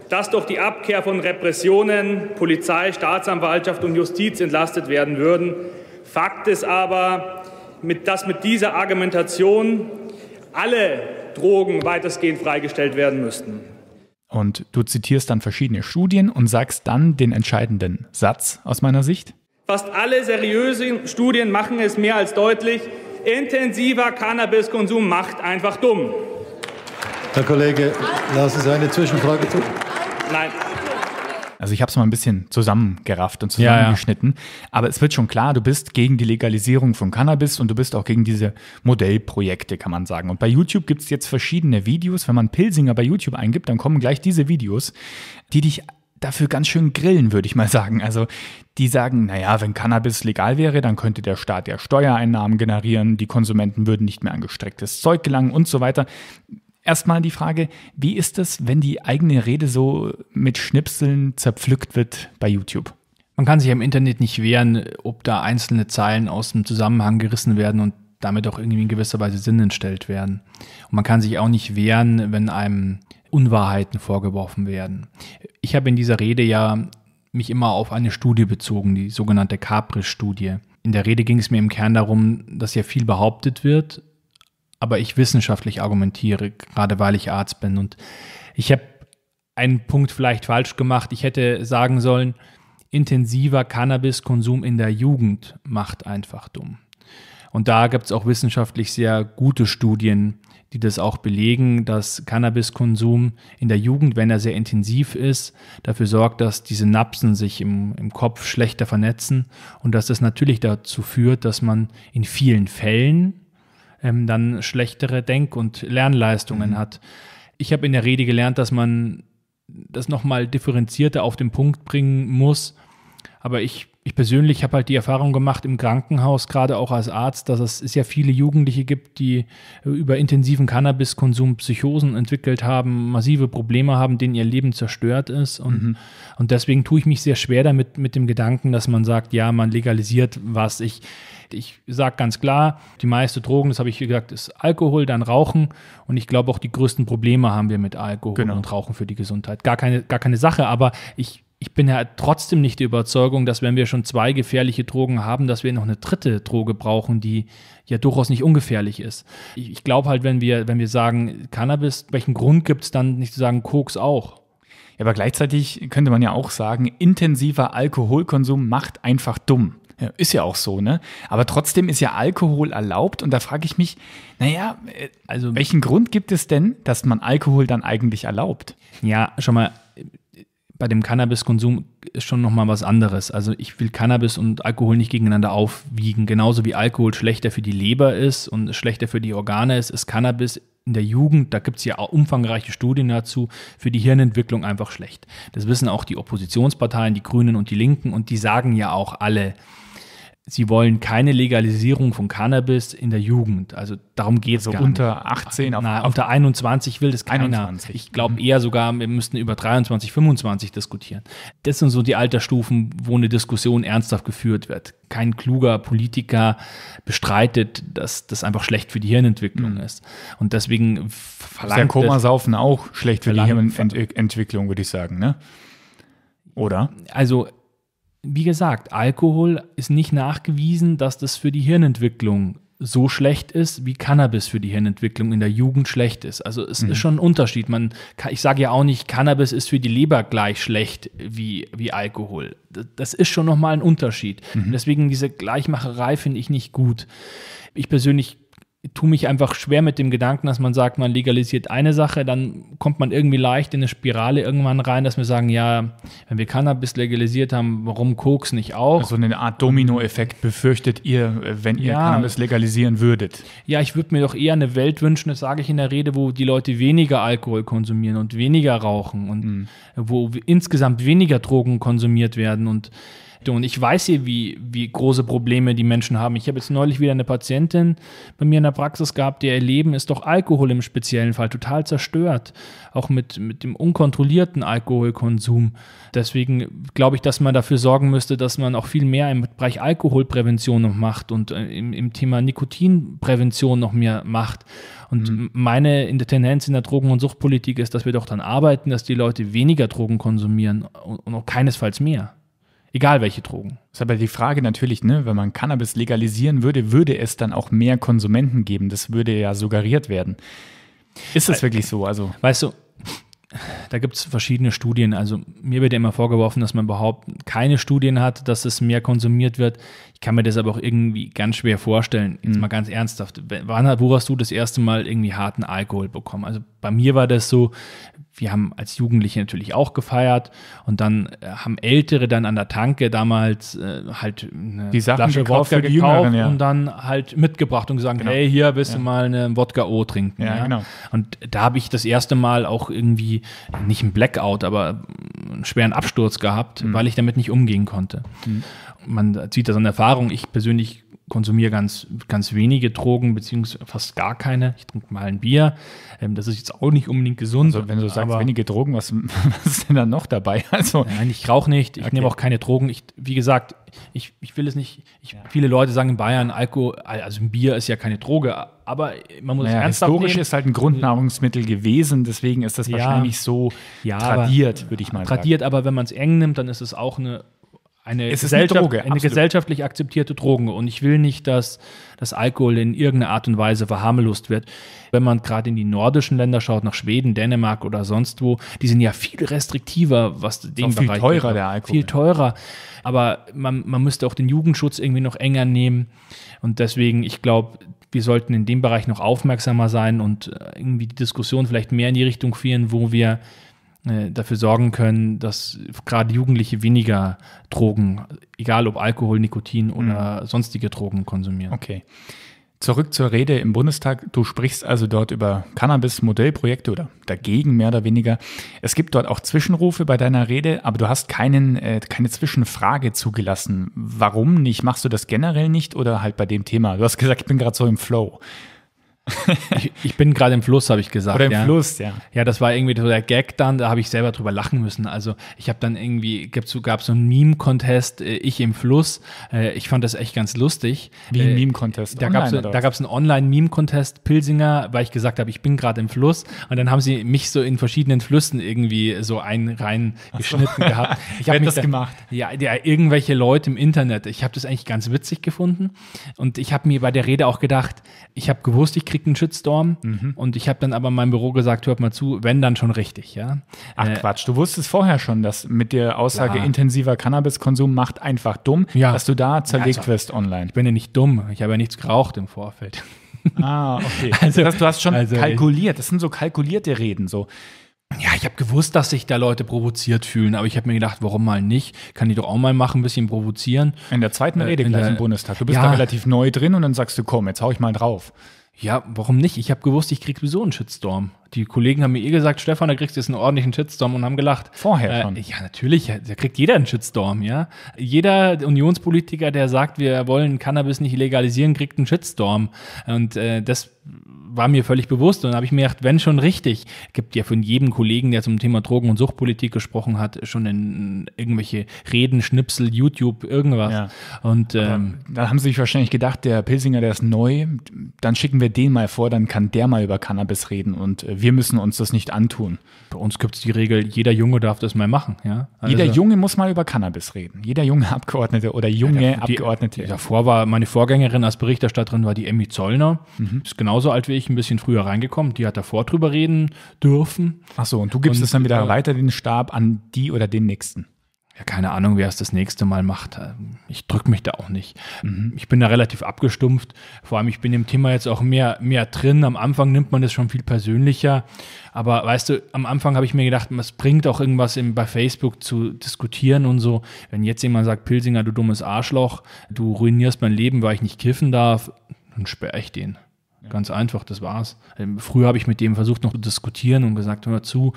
dass durch die Abkehr von Repressionen Polizei, Staatsanwaltschaft und Justiz entlastet werden würden. Fakt ist aber, dass mit dieser Argumentation alle Drogen weitestgehend freigestellt werden müssten. Und du zitierst dann verschiedene Studien und sagst dann den entscheidenden Satz aus meiner Sicht. Fast alle seriösen Studien machen es mehr als deutlich, intensiver Cannabiskonsum macht einfach dumm. Herr Kollege, lassen Sie eine Zwischenfrage zu. Nein. Also ich habe es mal ein bisschen zusammengerafft und zusammengeschnitten. Ja, ja. Aber es wird schon klar, du bist gegen die Legalisierung von Cannabis und du bist auch gegen diese Modellprojekte, kann man sagen. Und bei YouTube gibt es jetzt verschiedene Videos. Wenn man Pilsinger bei YouTube eingibt, dann kommen gleich diese Videos, die dich dafür ganz schön grillen, würde ich mal sagen. Also die sagen, naja, wenn Cannabis legal wäre, dann könnte der Staat ja Steuereinnahmen generieren, die Konsumenten würden nicht mehr an gestrecktes Zeug gelangen und so weiter. Erstmal die Frage, wie ist es, wenn die eigene Rede so mit Schnipseln zerpflückt wird bei YouTube? Man kann sich im Internet nicht wehren, ob da einzelne Zeilen aus dem Zusammenhang gerissen werden und damit auch irgendwie in gewisser Weise Sinn entstellt werden. Und man kann sich auch nicht wehren, wenn einem Unwahrheiten vorgeworfen werden. Ich habe in dieser Rede ja mich immer auf eine Studie bezogen, die sogenannte Capris-Studie. In der Rede ging es mir im Kern darum, dass ja viel behauptet wird, aber ich wissenschaftlich argumentiere, gerade weil ich Arzt bin. Und ich habe einen Punkt vielleicht falsch gemacht. Ich hätte sagen sollen, intensiver Cannabiskonsum in der Jugend macht einfach dumm. Und da gibt es auch wissenschaftlich sehr gute Studien, die das auch belegen, dass Cannabiskonsum in der Jugend, wenn er sehr intensiv ist, dafür sorgt, dass die Synapsen sich im, im Kopf schlechter vernetzen und dass das natürlich dazu führt, dass man in vielen Fällen ähm, dann schlechtere Denk- und Lernleistungen mhm. hat. Ich habe in der Rede gelernt, dass man das nochmal differenzierter auf den Punkt bringen muss. Aber ich, ich persönlich habe halt die Erfahrung gemacht im Krankenhaus, gerade auch als Arzt, dass es, sehr viele Jugendliche gibt, die über intensiven Cannabiskonsum Psychosen entwickelt haben, massive Probleme haben, denen ihr Leben zerstört ist. Und, mhm. und deswegen tue ich mich sehr schwer damit, mit dem Gedanken, dass man sagt, ja, man legalisiert was. Ich, ich sage ganz klar, die meisten Drogen, das habe ich gesagt, ist Alkohol, dann Rauchen. Und ich glaube auch die größten Probleme haben wir mit Alkohol genau. und Rauchen für die Gesundheit. Gar keine, gar keine Sache, aber ich ich bin ja trotzdem nicht der Überzeugung, dass wenn wir schon zwei gefährliche Drogen haben, dass wir noch eine dritte Droge brauchen, die ja durchaus nicht ungefährlich ist. Ich, ich glaube halt, wenn wir, wenn wir sagen Cannabis, welchen Grund gibt es dann nicht zu sagen Koks auch? Ja, aber gleichzeitig könnte man ja auch sagen, intensiver Alkoholkonsum macht einfach dumm. Ja, ist ja auch so, ne? Aber trotzdem ist ja Alkohol erlaubt und da frage ich mich, naja, äh, also welchen Grund gibt es denn, dass man Alkohol dann eigentlich erlaubt? Ja, schon mal bei dem Cannabiskonsum ist schon nochmal was anderes. Also ich will Cannabis und Alkohol nicht gegeneinander aufwiegen. Genauso wie Alkohol schlechter für die Leber ist und schlechter für die Organe ist, ist Cannabis in der Jugend, da gibt es ja umfangreiche Studien dazu, für die Hirnentwicklung einfach schlecht. Das wissen auch die Oppositionsparteien, die Grünen und die Linken und die sagen ja auch alle, sie wollen keine Legalisierung von Cannabis in der Jugend. Also darum geht es also gar unter nicht. 18 auf Na, unter 21 will das keiner. 21. Ich glaube mhm. eher sogar, wir müssten über 23, 25 diskutieren. Das sind so die Altersstufen, wo eine Diskussion ernsthaft geführt wird. Kein kluger Politiker bestreitet, dass das einfach schlecht für die Hirnentwicklung mhm. ist. Und deswegen verlangt ist ja Komasaufen auch schlecht für die Hirnentwicklung, würde ich sagen, ne? Oder? Also wie gesagt, Alkohol ist nicht nachgewiesen, dass das für die Hirnentwicklung so schlecht ist, wie Cannabis für die Hirnentwicklung in der Jugend schlecht ist. Also es mhm. ist schon ein Unterschied. Man, ich sage ja auch nicht, Cannabis ist für die Leber gleich schlecht wie, wie Alkohol. Das ist schon nochmal ein Unterschied. Mhm. Deswegen diese Gleichmacherei finde ich nicht gut. Ich persönlich tue mich einfach schwer mit dem Gedanken, dass man sagt, man legalisiert eine Sache, dann kommt man irgendwie leicht in eine Spirale irgendwann rein, dass wir sagen, ja, wenn wir Cannabis legalisiert haben, warum Koks nicht auch? So also eine Art Dominoeffekt befürchtet ihr, wenn ihr ja, Cannabis legalisieren würdet? Ja, ich würde mir doch eher eine Welt wünschen, das sage ich in der Rede, wo die Leute weniger Alkohol konsumieren und weniger rauchen und mhm. wo insgesamt weniger Drogen konsumiert werden und und ich weiß hier, wie, wie große Probleme die Menschen haben. Ich habe jetzt neulich wieder eine Patientin bei mir in der Praxis gehabt, die ihr Leben ist doch Alkohol im speziellen Fall total zerstört. Auch mit, mit dem unkontrollierten Alkoholkonsum. Deswegen glaube ich, dass man dafür sorgen müsste, dass man auch viel mehr im Bereich Alkoholprävention noch macht und äh, im, im Thema Nikotinprävention noch mehr macht. Und mhm. meine in der Tendenz in der Drogen- und Suchtpolitik ist, dass wir doch dann arbeiten, dass die Leute weniger Drogen konsumieren und auch keinesfalls mehr. Egal welche Drogen. Ist aber die Frage natürlich, ne, wenn man Cannabis legalisieren würde, würde es dann auch mehr Konsumenten geben. Das würde ja suggeriert werden. Ist das äh, wirklich so? Also, weißt du, da gibt es verschiedene Studien. Also mir wird ja immer vorgeworfen, dass man überhaupt keine Studien hat, dass es mehr konsumiert wird. Ich kann mir das aber auch irgendwie ganz schwer vorstellen. Jetzt mhm. mal ganz ernsthaft. Wann, wo hast du das erste Mal irgendwie harten Alkohol bekommen? Also bei mir war das so, wir haben als Jugendliche natürlich auch gefeiert und dann äh, haben Ältere dann an der Tanke damals äh, halt eine die Sachen Flasche gekauft, Wodka gekauft Jüngeren, ja. und dann halt mitgebracht und gesagt, genau. hey, hier willst ja. du mal eine Wodka O trinken. Ja, Genau. Und da habe ich das erste Mal auch irgendwie nicht ein Blackout, aber einen schweren Absturz gehabt, mhm. weil ich damit nicht umgehen konnte. Mhm. Man sieht das an Erfahrung. Ich persönlich konsumiere ganz, ganz wenige Drogen, beziehungsweise fast gar keine. Ich trinke mal ein Bier. Ähm, das ist jetzt auch nicht unbedingt gesund. Also, wenn du sagst, wenige Drogen, was, was ist denn dann noch dabei? Also, nein, ich rauche nicht, ich okay. nehme auch keine Drogen. Ich, wie gesagt, ich, ich will es nicht. Ich, ja. Viele Leute sagen in Bayern, Alkohol, also ein Bier ist ja keine Droge, aber man muss naja, es ernsthaft historisch nehmen. ist halt ein Grundnahrungsmittel gewesen, deswegen ist das wahrscheinlich so ja, tradiert, würde ich mal tradiert, sagen. Tradiert, aber wenn man es eng nimmt, dann ist es auch eine eine, Gesellschaft, eine, Droge, eine gesellschaftlich akzeptierte Droge. Und ich will nicht, dass das Alkohol in irgendeiner Art und Weise verharmlost wird. Wenn man gerade in die nordischen Länder schaut, nach Schweden, Dänemark oder sonst wo, die sind ja viel restriktiver, was den Bereich Viel teurer der Alkohol. Viel teurer. Aber man, man müsste auch den Jugendschutz irgendwie noch enger nehmen. Und deswegen, ich glaube, wir sollten in dem Bereich noch aufmerksamer sein und äh, irgendwie die Diskussion vielleicht mehr in die Richtung führen, wo wir äh, dafür sorgen können, dass gerade Jugendliche weniger Drogen, egal ob Alkohol, Nikotin mhm. oder mhm. sonstige Drogen konsumieren. Okay. Zurück zur Rede im Bundestag. Du sprichst also dort über Cannabis-Modellprojekte oder dagegen mehr oder weniger. Es gibt dort auch Zwischenrufe bei deiner Rede, aber du hast keinen, äh, keine Zwischenfrage zugelassen. Warum nicht? Machst du das generell nicht oder halt bei dem Thema? Du hast gesagt, ich bin gerade so im Flow ich, ich, bin gerade im Fluss, habe ich gesagt. Oder im ja. Fluss, ja. Ja, das war irgendwie so der Gag dann, da habe ich selber drüber lachen müssen. Also ich habe dann irgendwie, gab es so einen Meme-Contest, äh, ich im Fluss. Äh, ich fand das echt ganz lustig. Wie ein äh, Meme-Contest? Da gab es einen Online-Meme-Contest Pilsinger, weil ich gesagt habe, ich bin gerade im Fluss. Und dann haben sie mich so in verschiedenen Flüssen irgendwie so ein rein geschnitten so. gehabt. Ich habe das da, gemacht. Ja, ja, irgendwelche Leute im Internet. Ich habe das eigentlich ganz witzig gefunden. Und ich habe mir bei der Rede auch gedacht, ich habe gewusst, ich kriege kriegt einen Shitstorm. Mhm. Und ich habe dann aber meinem Büro gesagt, hört mal zu, wenn dann schon richtig, ja. Ach äh, Quatsch, du wusstest vorher schon, dass mit der Aussage ja. intensiver Cannabiskonsum macht einfach dumm, ja. dass du da zerlegt ja, also, wirst online. Ich bin ja nicht dumm, ich habe ja nichts geraucht im Vorfeld. Ah, okay. Also, das, du hast schon also, kalkuliert. Das sind so kalkulierte Reden, so. Ja, ich habe gewusst, dass sich da Leute provoziert fühlen, aber ich habe mir gedacht, warum mal nicht? Kann die doch auch mal machen, ein bisschen provozieren. In der zweiten äh, Rede äh, gleich im Bundestag. Du bist ja, da relativ neu drin und dann sagst du, komm, jetzt hau ich mal drauf. Ja, warum nicht? Ich habe gewusst, ich krieg sowieso einen Shitstorm. Die Kollegen haben mir eh gesagt, Stefan, da kriegst du jetzt einen ordentlichen Shitstorm und haben gelacht. Vorher äh, schon. Äh, ja, natürlich. Da kriegt jeder einen Shitstorm, ja. Jeder Unionspolitiker, der sagt, wir wollen Cannabis nicht legalisieren, kriegt einen Shitstorm. Und äh, das war mir völlig bewusst. Und dann habe ich mir gedacht, wenn schon richtig. Gibt ja von jedem Kollegen, der zum Thema Drogen- und Suchtpolitik gesprochen hat, schon in irgendwelche Reden, Schnipsel, YouTube, irgendwas. Ja. Und ähm, dann haben sie sich wahrscheinlich gedacht, der Pilsinger, der ist neu, dann schicken wir den mal vor, dann kann der mal über Cannabis reden und äh, wir müssen uns das nicht antun. Bei uns gibt es die Regel, jeder Junge darf das mal machen. Ja? Also, jeder Junge muss mal über Cannabis reden. Jeder junge Abgeordnete oder junge ja, der, Abgeordnete. davor war meine Vorgängerin als Berichterstatterin war die Emmy Zollner. Mhm. Ist genauso alt wie ich ich ein bisschen früher reingekommen. Die hat davor drüber reden dürfen. Ach so, und du gibst es dann wieder äh, weiter den Stab an die oder den nächsten. Ja, keine Ahnung, wer es das nächste Mal macht. Ich drücke mich da auch nicht. Mhm. Ich bin da relativ abgestumpft. Vor allem, ich bin im Thema jetzt auch mehr, mehr drin. Am Anfang nimmt man das schon viel persönlicher. Aber weißt du, am Anfang habe ich mir gedacht, es bringt auch irgendwas im, bei Facebook zu diskutieren und so. Wenn jetzt jemand sagt, Pilsinger, du dummes Arschloch, du ruinierst mein Leben, weil ich nicht kiffen darf, dann sperre ich den. Ganz einfach, das war's. Ähm, früher habe ich mit dem versucht noch zu diskutieren und gesagt, hör mal zu,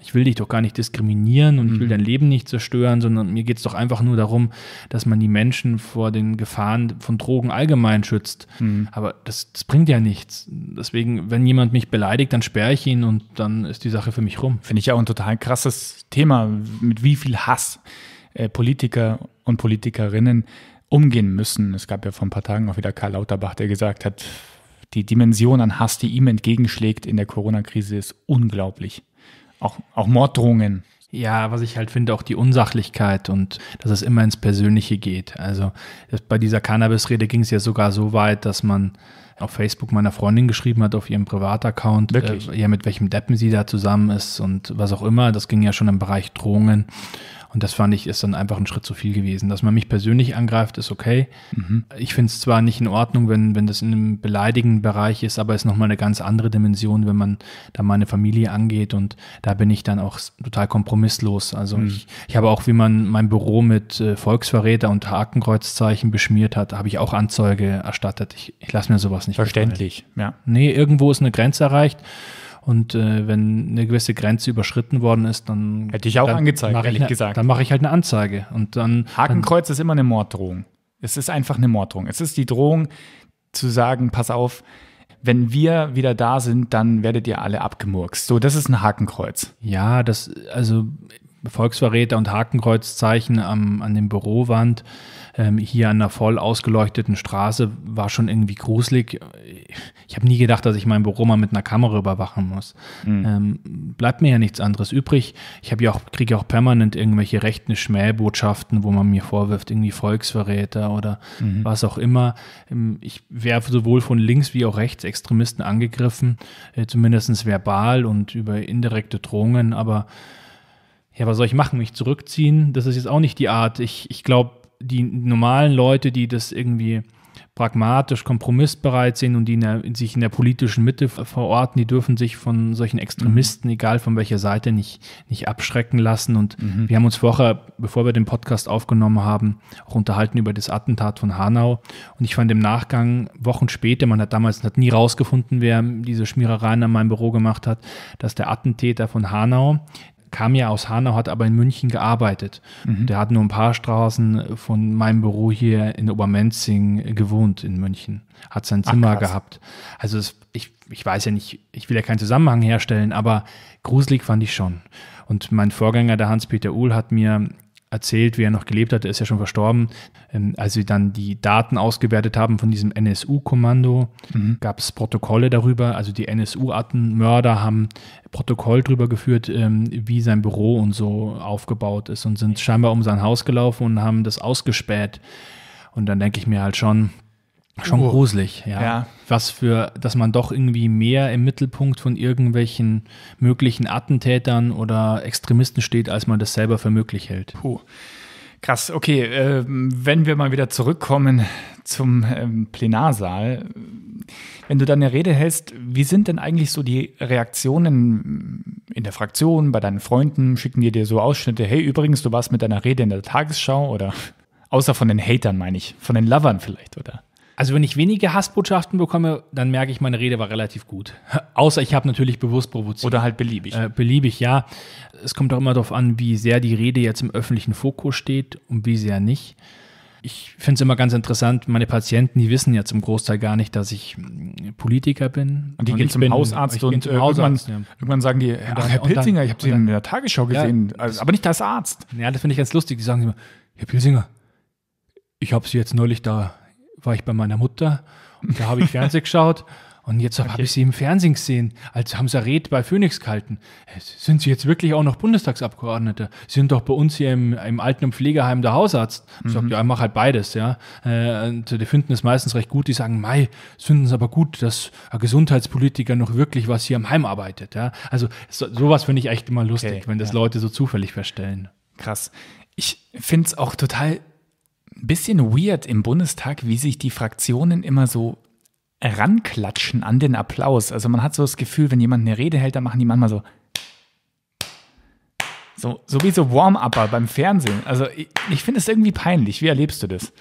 ich will dich doch gar nicht diskriminieren und mhm. ich will mhm. dein Leben nicht zerstören, sondern mir geht es doch einfach nur darum, dass man die Menschen vor den Gefahren von Drogen allgemein schützt. Mhm. Aber das, das, bringt ja nichts. Deswegen, wenn jemand mich beleidigt, dann sperre ich ihn und dann ist die Sache für mich rum. Finde ich ja auch ein total krasses Thema, mit wie viel Hass äh, Politiker und Politikerinnen umgehen müssen. Es gab ja vor ein paar Tagen auch wieder Karl Lauterbach, der gesagt hat, die Dimension an Hass, die ihm entgegenschlägt in der Corona-Krise, ist unglaublich. Auch, auch Morddrohungen. Ja, was ich halt finde, auch die Unsachlichkeit und dass es immer ins Persönliche geht. Also bei dieser Cannabis-Rede ging es ja sogar so weit, dass man auf Facebook meiner Freundin geschrieben hat, auf ihrem Privataccount, äh, ja, mit welchem Deppen sie da zusammen ist und was auch immer. Das ging ja schon im Bereich Drohungen. Und das fand ich, ist dann einfach ein Schritt zu viel gewesen. Dass man mich persönlich angreift, ist okay. Mhm. Ich finde es zwar nicht in Ordnung, wenn, wenn das in einem beleidigenden Bereich ist, aber es ist nochmal eine ganz andere Dimension, wenn man da meine Familie angeht. Und da bin ich dann auch total kompromisslos. Also mhm. ich, ich habe auch, wie man mein Büro mit äh, Volksverräter und Hakenkreuzzeichen beschmiert hat, habe ich auch Anzeuge erstattet. Ich, ich lasse mir sowas nicht. Verständlich, gefallen. ja. Nee, irgendwo ist eine Grenze erreicht. Und äh, wenn eine gewisse Grenze überschritten worden ist, dann. Hätte ich auch dann, angezeigt, mach ehrlich ich eine, gesagt. Dann mache ich halt eine Anzeige. Und dann. Hakenkreuz dann, ist immer eine Morddrohung. Es ist einfach eine Morddrohung. Es ist die Drohung, zu sagen, pass auf, wenn wir wieder da sind, dann werdet ihr alle abgemurkst. So, das ist ein Hakenkreuz. Ja, das, also Volksverräter und Hakenkreuzzeichen am, an dem Bürowand ähm, hier an einer voll ausgeleuchteten Straße war schon irgendwie gruselig. Ich habe nie gedacht, dass ich mein Büro mal mit einer Kamera überwachen muss. Mhm. Ähm, bleibt mir ja nichts anderes übrig. Ich habe ja auch, kriege ja auch permanent irgendwelche rechten Schmähbotschaften, wo man mir vorwirft, irgendwie Volksverräter oder mhm. was auch immer. Ähm, ich werde sowohl von links wie auch Rechtsextremisten angegriffen, äh, zumindest verbal und über indirekte Drohungen, aber ja, was soll ich machen? Mich zurückziehen? Das ist jetzt auch nicht die Art. Ich, ich glaube, die normalen Leute, die das irgendwie pragmatisch, kompromissbereit sind und die in der, sich in der politischen Mitte verorten, die dürfen sich von solchen Extremisten, mhm. egal von welcher Seite, nicht, nicht abschrecken lassen. Und mhm. wir haben uns vorher, bevor wir den Podcast aufgenommen haben, auch unterhalten über das Attentat von Hanau. Und ich fand im Nachgang, Wochen später, man hat damals hat nie rausgefunden, wer diese Schmierereien an meinem Büro gemacht hat, dass der Attentäter von Hanau, kam ja aus Hanau, hat aber in München gearbeitet. Mhm. Der hat nur ein paar Straßen von meinem Büro hier in Obermenzing gewohnt in München. Hat sein Zimmer Ach, gehabt. Also es, ich, ich weiß ja nicht, ich will ja keinen Zusammenhang herstellen, aber gruselig fand ich schon. Und mein Vorgänger, der Hans-Peter Uhl, hat mir erzählt, wie er noch gelebt hat, er ist ja schon verstorben. Ähm, als sie dann die Daten ausgewertet haben von diesem NSU-Kommando, mhm. gab es Protokolle darüber. Also die NSU-Mörder haben Protokoll darüber geführt, ähm, wie sein Büro und so aufgebaut ist und sind scheinbar um sein Haus gelaufen und haben das ausgespäht. Und dann denke ich mir halt schon, Schon oh. gruselig, ja. ja. Was für, dass man doch irgendwie mehr im Mittelpunkt von irgendwelchen möglichen Attentätern oder Extremisten steht, als man das selber für möglich hält. Puh. Krass, okay, äh, wenn wir mal wieder zurückkommen zum ähm, Plenarsaal, wenn du deine Rede hältst, wie sind denn eigentlich so die Reaktionen in der Fraktion, bei deinen Freunden? Schicken die dir so Ausschnitte, hey, übrigens, du warst mit deiner Rede in der Tagesschau oder außer von den Hatern, meine ich, von den Lovern vielleicht, oder? Also wenn ich wenige Hassbotschaften bekomme, dann merke ich, meine Rede war relativ gut. Außer ich habe natürlich bewusst provoziert. Oder halt beliebig. Äh, beliebig, ja. Es kommt auch immer darauf an, wie sehr die Rede jetzt im öffentlichen Fokus steht und wie sehr nicht. Ich finde es immer ganz interessant, meine Patienten, die wissen ja zum Großteil gar nicht, dass ich hm, Politiker bin. Und die und gehen zum bin, Hausarzt und zum äh, Hausarzt, irgendwann, ja. irgendwann, sagen die, ach, dann, Herr Pilzinger, ich habe Sie dann, in der Tagesschau gesehen, ja, also, aber nicht als Arzt. Ja, das finde ich ganz lustig. Die sagen immer, Herr Pilsinger, ich habe Sie jetzt neulich da war ich bei meiner Mutter und da habe ich Fernsehen geschaut. Und jetzt okay. habe ich sie im Fernsehen gesehen, als haben Hamza Red bei Phoenix gehalten. Äh, sind sie jetzt wirklich auch noch Bundestagsabgeordnete? Sie sind doch bei uns hier im, im Alten- und Pflegeheim der Hausarzt. Ich mhm. sage, ja, mach halt beides, ja. Äh, und die finden es meistens recht gut. Die sagen, mei, finden es aber gut, dass ein Gesundheitspolitiker noch wirklich was hier am Heim arbeitet, ja. Also so, sowas finde ich echt immer lustig, okay, wenn das ja. Leute so zufällig verstellen. Krass. Ich finde es auch total bisschen weird im Bundestag, wie sich die Fraktionen immer so ranklatschen an den Applaus. Also man hat so das Gefühl, wenn jemand eine Rede hält, dann machen die manchmal so. So, so wie so Warm-Upper beim Fernsehen. Also ich, ich finde es irgendwie peinlich. Wie erlebst du das?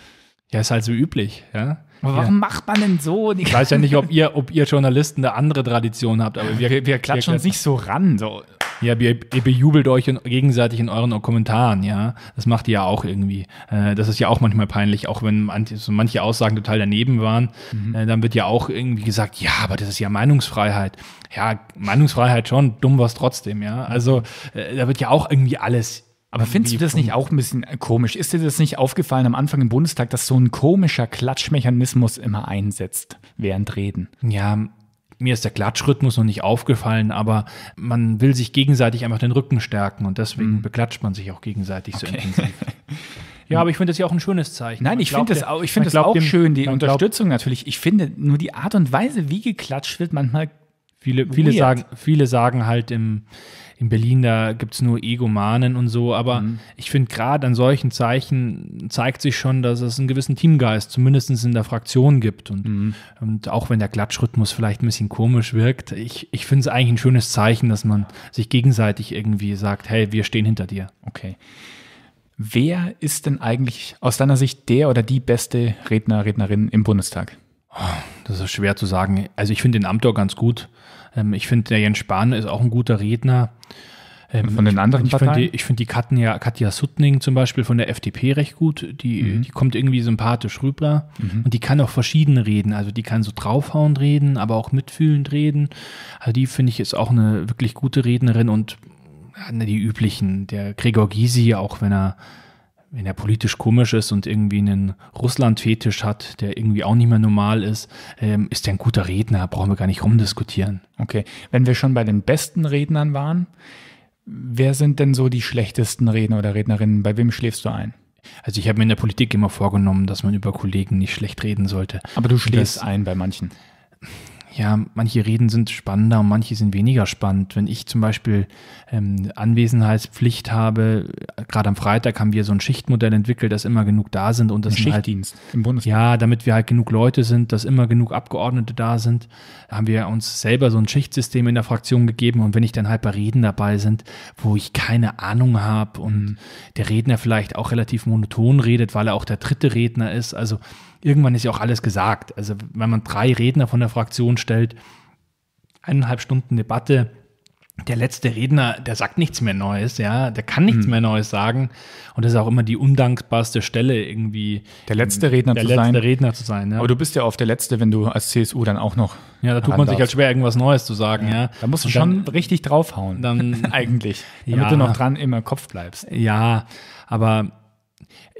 Ja, ist halt so üblich, ja. Aber warum ja. macht man denn so? ich weiß ja nicht, ob ihr, ob ihr Journalisten eine andere Tradition habt, aber wir, wir klatschen wir, uns nicht so ran. So. Ja, ihr, ihr bejubelt euch gegenseitig in euren Kommentaren, ja. Das macht ihr ja auch irgendwie. Äh, das ist ja auch manchmal peinlich, auch wenn manche Aussagen total daneben waren. Mhm. Äh, dann wird ja auch irgendwie gesagt, ja, aber das ist ja Meinungsfreiheit. Ja, Meinungsfreiheit schon, dumm war es trotzdem, ja. Also äh, da wird ja auch irgendwie alles aber findest du das nicht auch ein bisschen komisch? Ist dir das nicht aufgefallen am Anfang im Bundestag, dass so ein komischer Klatschmechanismus immer einsetzt während Reden? Ja, mir ist der Klatschrhythmus noch nicht aufgefallen, aber man will sich gegenseitig einfach den Rücken stärken und deswegen mhm. beklatscht man sich auch gegenseitig okay. so intensiv. Ja, aber ich finde das ja auch ein schönes Zeichen. Nein, ich finde das auch, ich find das auch dem, schön, die Unterstützung natürlich. Ich finde nur die Art und Weise, wie geklatscht wird, manchmal Viele, viele, sagen, viele sagen halt im, in Berlin, da gibt es nur Egomanen und so, aber mhm. ich finde gerade an solchen Zeichen zeigt sich schon, dass es einen gewissen Teamgeist, zumindest in der Fraktion gibt. Und, mhm. und auch wenn der Klatschrhythmus vielleicht ein bisschen komisch wirkt, ich, ich finde es eigentlich ein schönes Zeichen, dass man sich gegenseitig irgendwie sagt, hey, wir stehen hinter dir. Okay. Wer ist denn eigentlich aus deiner Sicht der oder die beste Redner, Rednerin im Bundestag? Oh, das ist schwer zu sagen. Also ich finde den Amtor ganz gut. Ähm, ich finde, der Jens Spahn ist auch ein guter Redner. Ähm, von den anderen ich, ich Parteien? ich finde die Katja, Katja Suttning zum Beispiel von der FDP recht gut. Die, mhm. die kommt irgendwie sympathisch rüber. Mhm. Und die kann auch verschiedene reden. Also die kann so draufhauen reden, aber auch mitfühlend reden. Also die finde ich ist auch eine wirklich gute Rednerin und ne, die üblichen. Der Gregor Gysi, auch wenn er wenn er politisch komisch ist und irgendwie einen Russland-Fetisch hat, der irgendwie auch nicht mehr normal ist, ähm, ist er ein guter Redner, brauchen wir gar nicht rumdiskutieren. Okay, wenn wir schon bei den besten Rednern waren, wer sind denn so die schlechtesten Redner oder Rednerinnen? Bei wem schläfst du ein? Also ich habe mir in der Politik immer vorgenommen, dass man über Kollegen nicht schlecht reden sollte. Aber du schläfst das, ein bei manchen ja, manche Reden sind spannender und manche sind weniger spannend. Wenn ich zum Beispiel ähm, Anwesenheitspflicht habe, äh, gerade am Freitag haben wir so ein Schichtmodell entwickelt, dass immer genug da sind und das halt Schichtdienst halt, im Bundestag. Ja, damit wir halt genug Leute sind, dass immer genug Abgeordnete da sind, haben wir uns selber so ein Schichtsystem in der Fraktion gegeben und wenn ich dann halt bei Reden dabei sind, wo ich keine Ahnung habe und mhm. der Redner vielleicht auch relativ monoton redet, weil er auch der dritte Redner ist, also irgendwann ist ja auch alles gesagt. Also wenn man drei Redner von der Fraktion stellt, eineinhalb Stunden Debatte, der letzte Redner, der sagt nichts mehr Neues, ja, der kann nichts hm. mehr Neues sagen. Und das ist auch immer die undankbarste Stelle irgendwie. Der letzte Redner der zu letzte sein. Redner zu sein, ja. Aber du bist ja oft der Letzte, wenn du als CSU dann auch noch. Ja, da tut man darf. sich halt schwer, irgendwas Neues zu sagen, ja. ja. Da musst du dann, schon richtig draufhauen. Dann eigentlich. Damit ja. du noch dran immer Kopf bleibst. Ja, aber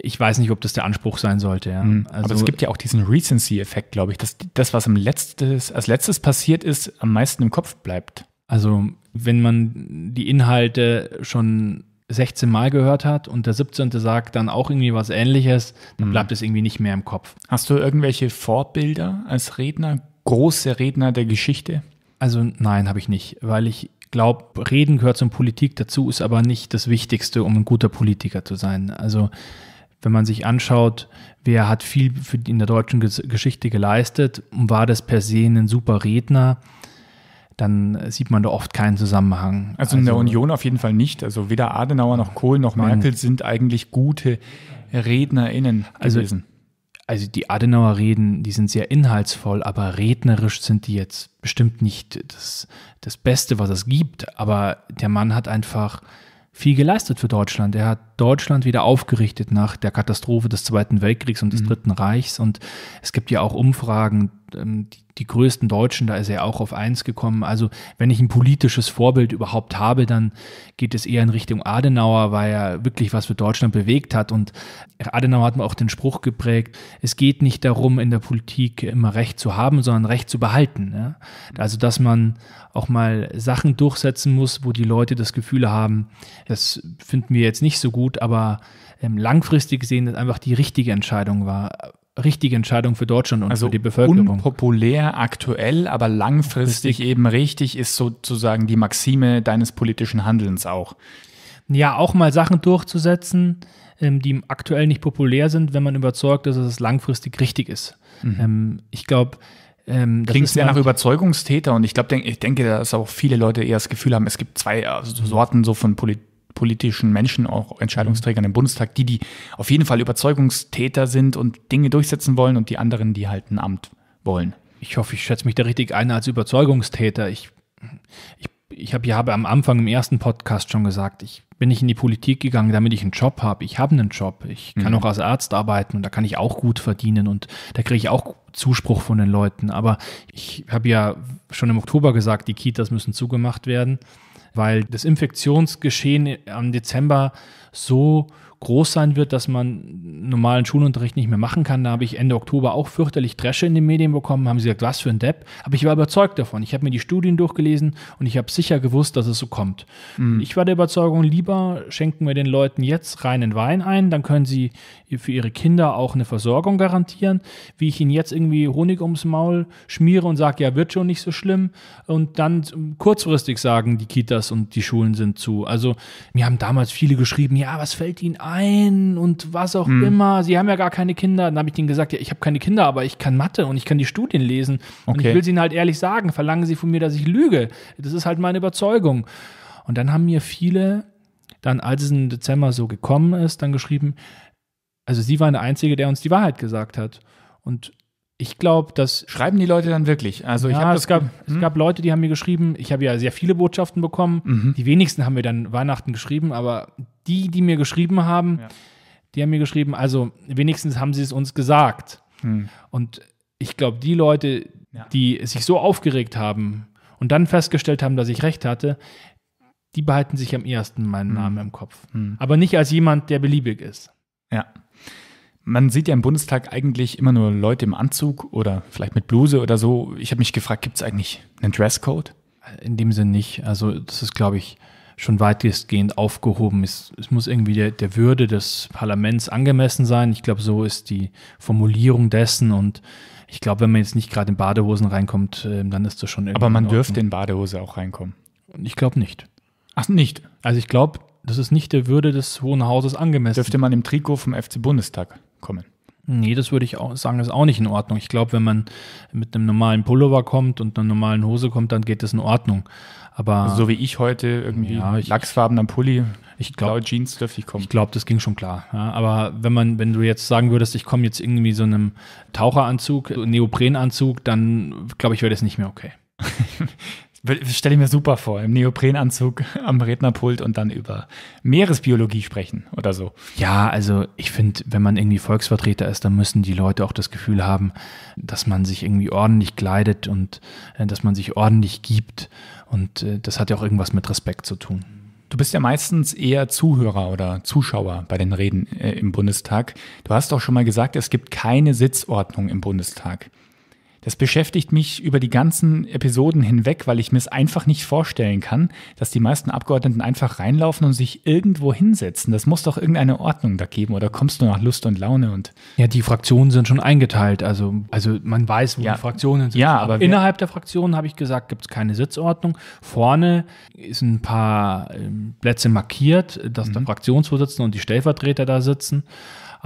ich weiß nicht, ob das der Anspruch sein sollte. Ja. Mhm. Also, Aber es also gibt ja auch diesen Recency-Effekt, glaube ich, dass das, was letztes, als letztes passiert ist, am meisten im Kopf bleibt. Also wenn man die Inhalte schon 16 Mal gehört hat und der 17. sagt dann auch irgendwie was Ähnliches, dann mhm. bleibt es irgendwie nicht mehr im Kopf. Hast du irgendwelche Vorbilder als Redner, große Redner der Geschichte? Also nein, habe ich nicht, weil ich glaube, Reden gehört zum Politik dazu, ist aber nicht das Wichtigste, um ein guter Politiker zu sein. Also wenn man sich anschaut, wer hat viel in der deutschen Geschichte geleistet und war das per se ein super Redner, dann sieht man da oft keinen Zusammenhang. Also, also in der also Union auf jeden Fall nicht. Also weder Adenauer noch Kohl noch Merkel sind eigentlich gute RednerInnen also, gewesen. Also die Adenauer-Reden, die sind sehr inhaltsvoll, aber rednerisch sind die jetzt bestimmt nicht das, das Beste, was es gibt. Aber der Mann hat einfach viel geleistet für Deutschland. Er hat Deutschland wieder aufgerichtet nach der Katastrophe des Zweiten Weltkriegs und des mhm. Dritten Reichs. Und es gibt ja auch Umfragen, ähm, die, die, größten Deutschen, da ist er auch auf eins gekommen. Also wenn ich ein politisches Vorbild überhaupt habe, dann geht es eher in Richtung Adenauer, weil er wirklich was für Deutschland bewegt hat. Und Adenauer hat mir auch den Spruch geprägt, es geht nicht darum, in der Politik immer Recht zu haben, sondern Recht zu behalten. Ja? Also dass man auch mal Sachen durchsetzen muss, wo die Leute das Gefühl haben, das finden wir jetzt nicht so gut, aber ähm, langfristig gesehen das einfach die richtige Entscheidung war richtige Entscheidung für Deutschland und also für die Bevölkerung. Unpopulär aktuell, aber langfristig richtig. eben richtig ist sozusagen die Maxime deines politischen Handelns auch. Ja, auch mal Sachen durchzusetzen, ähm, die aktuell nicht populär sind, wenn man überzeugt ist, dass es langfristig richtig ist. Mhm. Ähm, ich glaube, ähm, Klingt sehr nach Überzeugungstäter und ich glaube, denk, ich denke, dass auch viele Leute eher das Gefühl haben, es gibt zwei äh, mhm. Sorten so von Polit politischen Menschen, auch Entscheidungsträgern im Bundestag, die, die auf jeden Fall Überzeugungstäter sind und Dinge durchsetzen wollen und die anderen, die halt ein Amt wollen. Ich hoffe, ich schätze mich da richtig ein als Überzeugungstäter. Ich, ich, ich habe ja habe am Anfang im ersten Podcast schon gesagt, ich bin nicht in die Politik gegangen, damit ich einen Job habe. Ich habe einen Job. Ich kann mhm. auch als Arzt arbeiten und da kann ich auch gut verdienen und da kriege ich auch Zuspruch von den Leuten. Aber ich habe ja schon im Oktober gesagt, die Kitas müssen zugemacht werden weil das Infektionsgeschehen am Dezember so groß sein wird, dass man normalen Schulunterricht nicht mehr machen kann. Da habe ich Ende Oktober auch fürchterlich Dresche in den Medien bekommen, haben sie gesagt, was für ein Depp. Aber ich war überzeugt davon. Ich habe mir die Studien durchgelesen und ich habe sicher gewusst, dass es so kommt. Mhm. Ich war der Überzeugung, lieber schenken wir den Leuten jetzt reinen Wein ein, dann können sie für ihre Kinder auch eine Versorgung garantieren, wie ich ihnen jetzt irgendwie Honig ums Maul schmiere und sage, ja, wird schon nicht so schlimm. Und dann kurzfristig sagen, die Kitas und die Schulen sind zu. Also mir haben damals viele geschrieben, ja, was fällt ihnen an? Verein und was auch hm. immer. Sie haben ja gar keine Kinder. Dann habe ich denen gesagt, ja, ich habe keine Kinder, aber ich kann Mathe und ich kann die Studien lesen. Okay. Und ich will es ihnen halt ehrlich sagen. Verlangen sie von mir, dass ich lüge. Das ist halt meine Überzeugung. Und dann haben mir viele, dann als es im Dezember so gekommen ist, dann geschrieben, also sie war der Einzige, der uns die Wahrheit gesagt hat. Und ich glaube, das schreiben die Leute dann wirklich. Also ich ja, es gab hm? es gab Leute, die haben mir geschrieben. Ich habe ja sehr viele Botschaften bekommen. Mhm. Die wenigsten haben mir dann Weihnachten geschrieben, aber die, die mir geschrieben haben, ja. die haben mir geschrieben. Also wenigstens haben sie es uns gesagt. Mhm. Und ich glaube, die Leute, ja. die sich so aufgeregt haben und dann festgestellt haben, dass ich recht hatte, die behalten sich am ersten meinen hm. Namen im Kopf. Hm. Aber nicht als jemand, der beliebig ist. Ja. Man sieht ja im Bundestag eigentlich immer nur Leute im Anzug oder vielleicht mit Bluse oder so. Ich habe mich gefragt, gibt es eigentlich einen Dresscode? In dem Sinne nicht. Also das ist, glaube ich, schon weitestgehend aufgehoben ist. Es muss irgendwie der, der Würde des Parlaments angemessen sein. Ich glaube, so ist die Formulierung dessen. Und ich glaube, wenn man jetzt nicht gerade in Badehosen reinkommt, ähm, dann ist das schon irgendwie. Aber man dürfte in Badehose auch reinkommen. Ich glaube nicht. Ach, nicht? Also ich glaube, das ist nicht der Würde des Hohen Hauses angemessen. Dürfte man im Trikot vom FC Bundestag kommen? Nee, das würde ich auch sagen, ist auch nicht in Ordnung. Ich glaube, wenn man mit einem normalen Pullover kommt und einer normalen Hose kommt, dann geht das in Ordnung. Aber also so wie ich heute irgendwie ja, ich, lachsfarbener Pulli, ich glaub, blaue Jeans dürfte ich kommen. Ich glaube, das ging schon klar. Ja, aber wenn man, wenn du jetzt sagen würdest, ich komme jetzt irgendwie so einem Taucheranzug, Neoprenanzug, dann glaube ich, wäre das nicht mehr okay. Stelle ich mir super vor, im Neoprenanzug am Rednerpult und dann über Meeresbiologie sprechen oder so. Ja, also ich finde, wenn man irgendwie Volksvertreter ist, dann müssen die Leute auch das Gefühl haben, dass man sich irgendwie ordentlich kleidet und äh, dass man sich ordentlich gibt. Und äh, das hat ja auch irgendwas mit Respekt zu tun. Du bist ja meistens eher Zuhörer oder Zuschauer bei den Reden äh, im Bundestag. Du hast auch schon mal gesagt, es gibt keine Sitzordnung im Bundestag. Das beschäftigt mich über die ganzen Episoden hinweg, weil ich mir es einfach nicht vorstellen kann, dass die meisten Abgeordneten einfach reinlaufen und sich irgendwo hinsetzen. Das muss doch irgendeine Ordnung da geben oder kommst du nach Lust und Laune und. Ja, die Fraktionen sind schon eingeteilt. Also, also man weiß, wo ja, die Fraktionen sind. Ja, aber, innerhalb der Fraktionen, habe ich gesagt, gibt es keine Sitzordnung. Vorne ist ein paar ähm, Plätze markiert, dass mhm. der Fraktionsvorsitzende und die Stellvertreter da sitzen.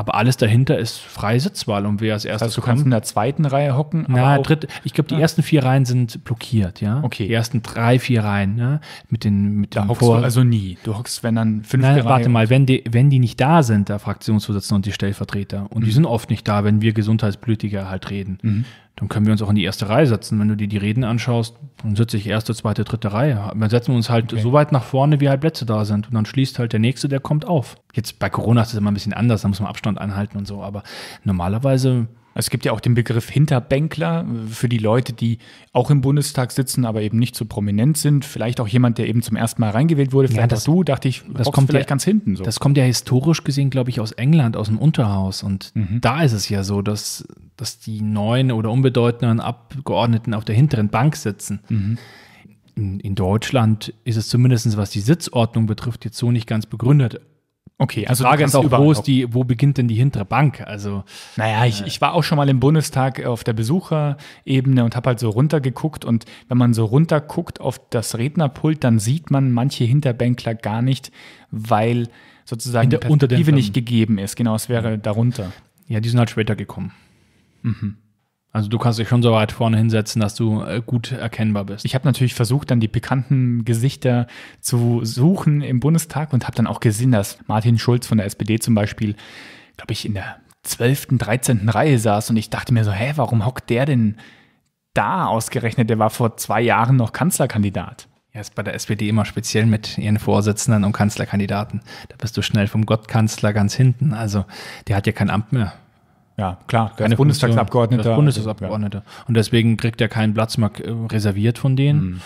Aber alles dahinter ist freie Sitzwahl um wer als erstes also, heißt, du kannst in der zweiten Reihe hocken. Na, dritte. Ich glaube, die ja. ersten vier Reihen sind blockiert, ja. Okay. Die ersten drei, vier Reihen, ne? Mit den, mit da hockst Vor du also nie. Du hockst, wenn dann fünf Nein, warte mal, wenn die, wenn die nicht da sind, der Fraktionsvorsitzende und die Stellvertreter, und mhm. die sind oft nicht da, wenn wir Gesundheitspolitiker halt reden. Mhm dann können wir uns auch in die erste Reihe setzen. Wenn du dir die Reden anschaust, dann sitze ich erste, zweite, dritte Reihe. Dann setzen wir uns halt okay. so weit nach vorne, wie halt Plätze da sind. Und dann schließt halt der Nächste, der kommt auf. Jetzt bei Corona ist das immer ein bisschen anders, da muss man Abstand einhalten und so. Aber normalerweise es gibt ja auch den Begriff Hinterbänkler für die Leute, die auch im Bundestag sitzen, aber eben nicht so prominent sind. Vielleicht auch jemand, der eben zum ersten Mal reingewählt wurde. Vielleicht ja, das, auch du, dachte ich, das kommt vielleicht ja, ganz hinten. So. Das kommt ja historisch gesehen, glaube ich, aus England, aus dem Unterhaus. Und mhm. da ist es ja so, dass, dass die neuen oder unbedeutenden Abgeordneten auf der hinteren Bank sitzen. Mhm. In, in Deutschland ist es zumindest, was die Sitzordnung betrifft, jetzt so nicht ganz begründet Okay, also die Frage ist auch, wo, ist die, wo beginnt denn die hintere Bank? Also, naja, ich, äh, ich war auch schon mal im Bundestag auf der Besucherebene und habe halt so runtergeguckt und wenn man so runterguckt auf das Rednerpult, dann sieht man manche Hinterbänkler gar nicht, weil sozusagen der, die Perspektive nicht gegeben ist. Genau, es wäre mhm. darunter. Ja, die sind halt später gekommen. Mhm. Also du kannst dich schon so weit vorne hinsetzen, dass du äh, gut erkennbar bist. Ich habe natürlich versucht, dann die pikanten Gesichter zu suchen im Bundestag und habe dann auch gesehen, dass Martin Schulz von der SPD zum Beispiel, glaube ich, in der 12., 13. Reihe saß und ich dachte mir so, hä, warum hockt der denn da ausgerechnet? Der war vor zwei Jahren noch Kanzlerkandidat. Ja, ist bei der SPD immer speziell mit ihren Vorsitzenden und Kanzlerkandidaten. Da bist du schnell vom Gottkanzler ganz hinten. Also der hat ja kein Amt mehr. Ja, klar, der Bundestagsabgeordneter. Der also, Bundestagsabgeordneter. Ja. Und deswegen kriegt er keinen Platz mehr äh, reserviert von denen. Mhm.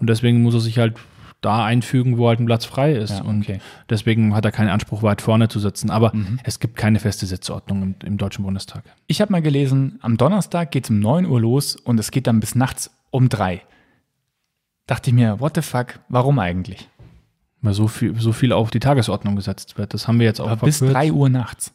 Und deswegen muss er sich halt da einfügen, wo halt ein Platz frei ist. Ja, und deswegen hat er keinen Anspruch, weit vorne zu sitzen. Aber mhm. es gibt keine feste Sitzordnung im, im Deutschen Bundestag. Ich habe mal gelesen, am Donnerstag geht es um 9 Uhr los und es geht dann bis nachts um 3. Dachte ich mir, what the fuck, warum eigentlich? Weil so viel, so viel auf die Tagesordnung gesetzt wird. Das haben wir jetzt auch. Aber verkürzt. bis 3 Uhr nachts.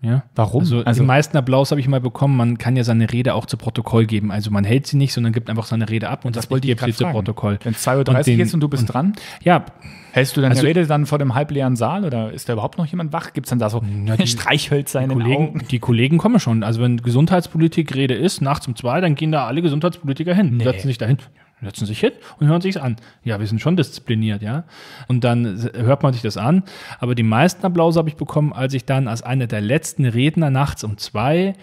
Ja, warum? Also, also die meisten Applaus habe ich mal bekommen. Man kann ja seine Rede auch zu Protokoll geben. Also man hält sie nicht, sondern gibt einfach seine Rede ab und das sagt, wollte ich gebe sie zu Protokoll. Wenn 2.30 Uhr ist und du bist und, dran? Ja. Hältst du deine also, Rede dann vor dem halbleeren Saal oder ist da überhaupt noch jemand wach? Gibt es dann da so na, die, Streichhölzer in den Kollegen, Augen? Die Kollegen kommen schon. Also wenn Gesundheitspolitik Rede ist, nachts um zwei, dann gehen da alle Gesundheitspolitiker hin. Nee. Setzen sich da hin setzen sich hin und hören sich an. Ja, wir sind schon diszipliniert, ja. Und dann hört man sich das an. Aber die meisten Applaus habe ich bekommen, als ich dann als einer der letzten Redner nachts um zwei,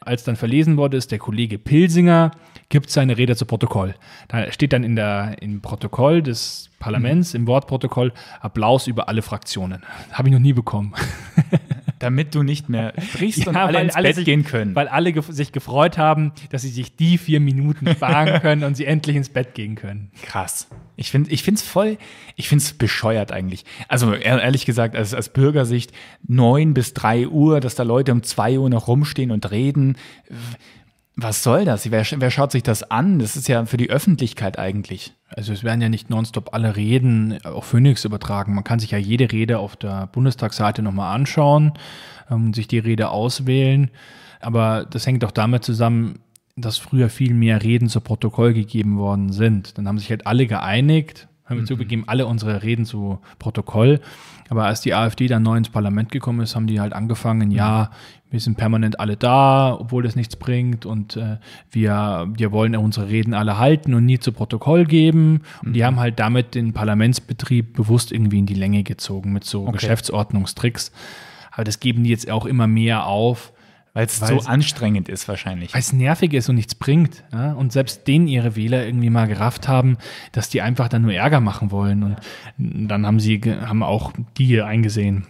als dann verlesen wurde, ist der Kollege Pilsinger, gibt seine Rede zu Protokoll. Da steht dann in der, im Protokoll des Parlaments, mhm. im Wortprotokoll, Applaus über alle Fraktionen. Habe ich noch nie bekommen. damit du nicht mehr sprichst ja, und alle ins alle Bett sich, gehen können. Weil alle gef sich gefreut haben, dass sie sich die vier Minuten sparen können und sie endlich ins Bett gehen können. Krass. Ich finde es ich voll, ich finde es bescheuert eigentlich. Also e-, ehrlich gesagt, als, als Bürgersicht, neun bis drei Uhr, dass da Leute um zwei Uhr noch rumstehen und reden was soll das? Wer, wer, schaut sich das an? Das ist ja für die Öffentlichkeit eigentlich. Also es werden ja nicht nonstop alle Reden auf Phoenix übertragen. Man kann sich ja jede Rede auf der Bundestagsseite nochmal anschauen und ähm, sich die Rede auswählen. Aber das hängt auch damit zusammen, dass früher viel mehr Reden zu Protokoll gegeben worden sind. Dann haben sich halt alle geeinigt, haben wir mhm. zugegeben, alle unsere Reden zu Protokoll. Aber als die AfD dann neu ins Parlament gekommen ist, haben die halt angefangen, mhm. ja, wir sind permanent alle da, obwohl das nichts bringt und äh, wir, wir wollen unsere Reden alle halten und nie zu Protokoll geben. Mhm. Und die mhm. haben halt damit den Parlamentsbetrieb bewusst irgendwie in die Länge gezogen mit so okay. Geschäftsordnungstricks. Aber das geben die jetzt auch immer mehr auf. Weil es so anstrengend ist wahrscheinlich. Weil es nervig ist und nichts bringt. Ja? Und selbst denen ihre Wähler irgendwie mal gerafft haben, dass die einfach dann nur Ärger machen wollen. Und dann haben sie haben auch die eingesehen,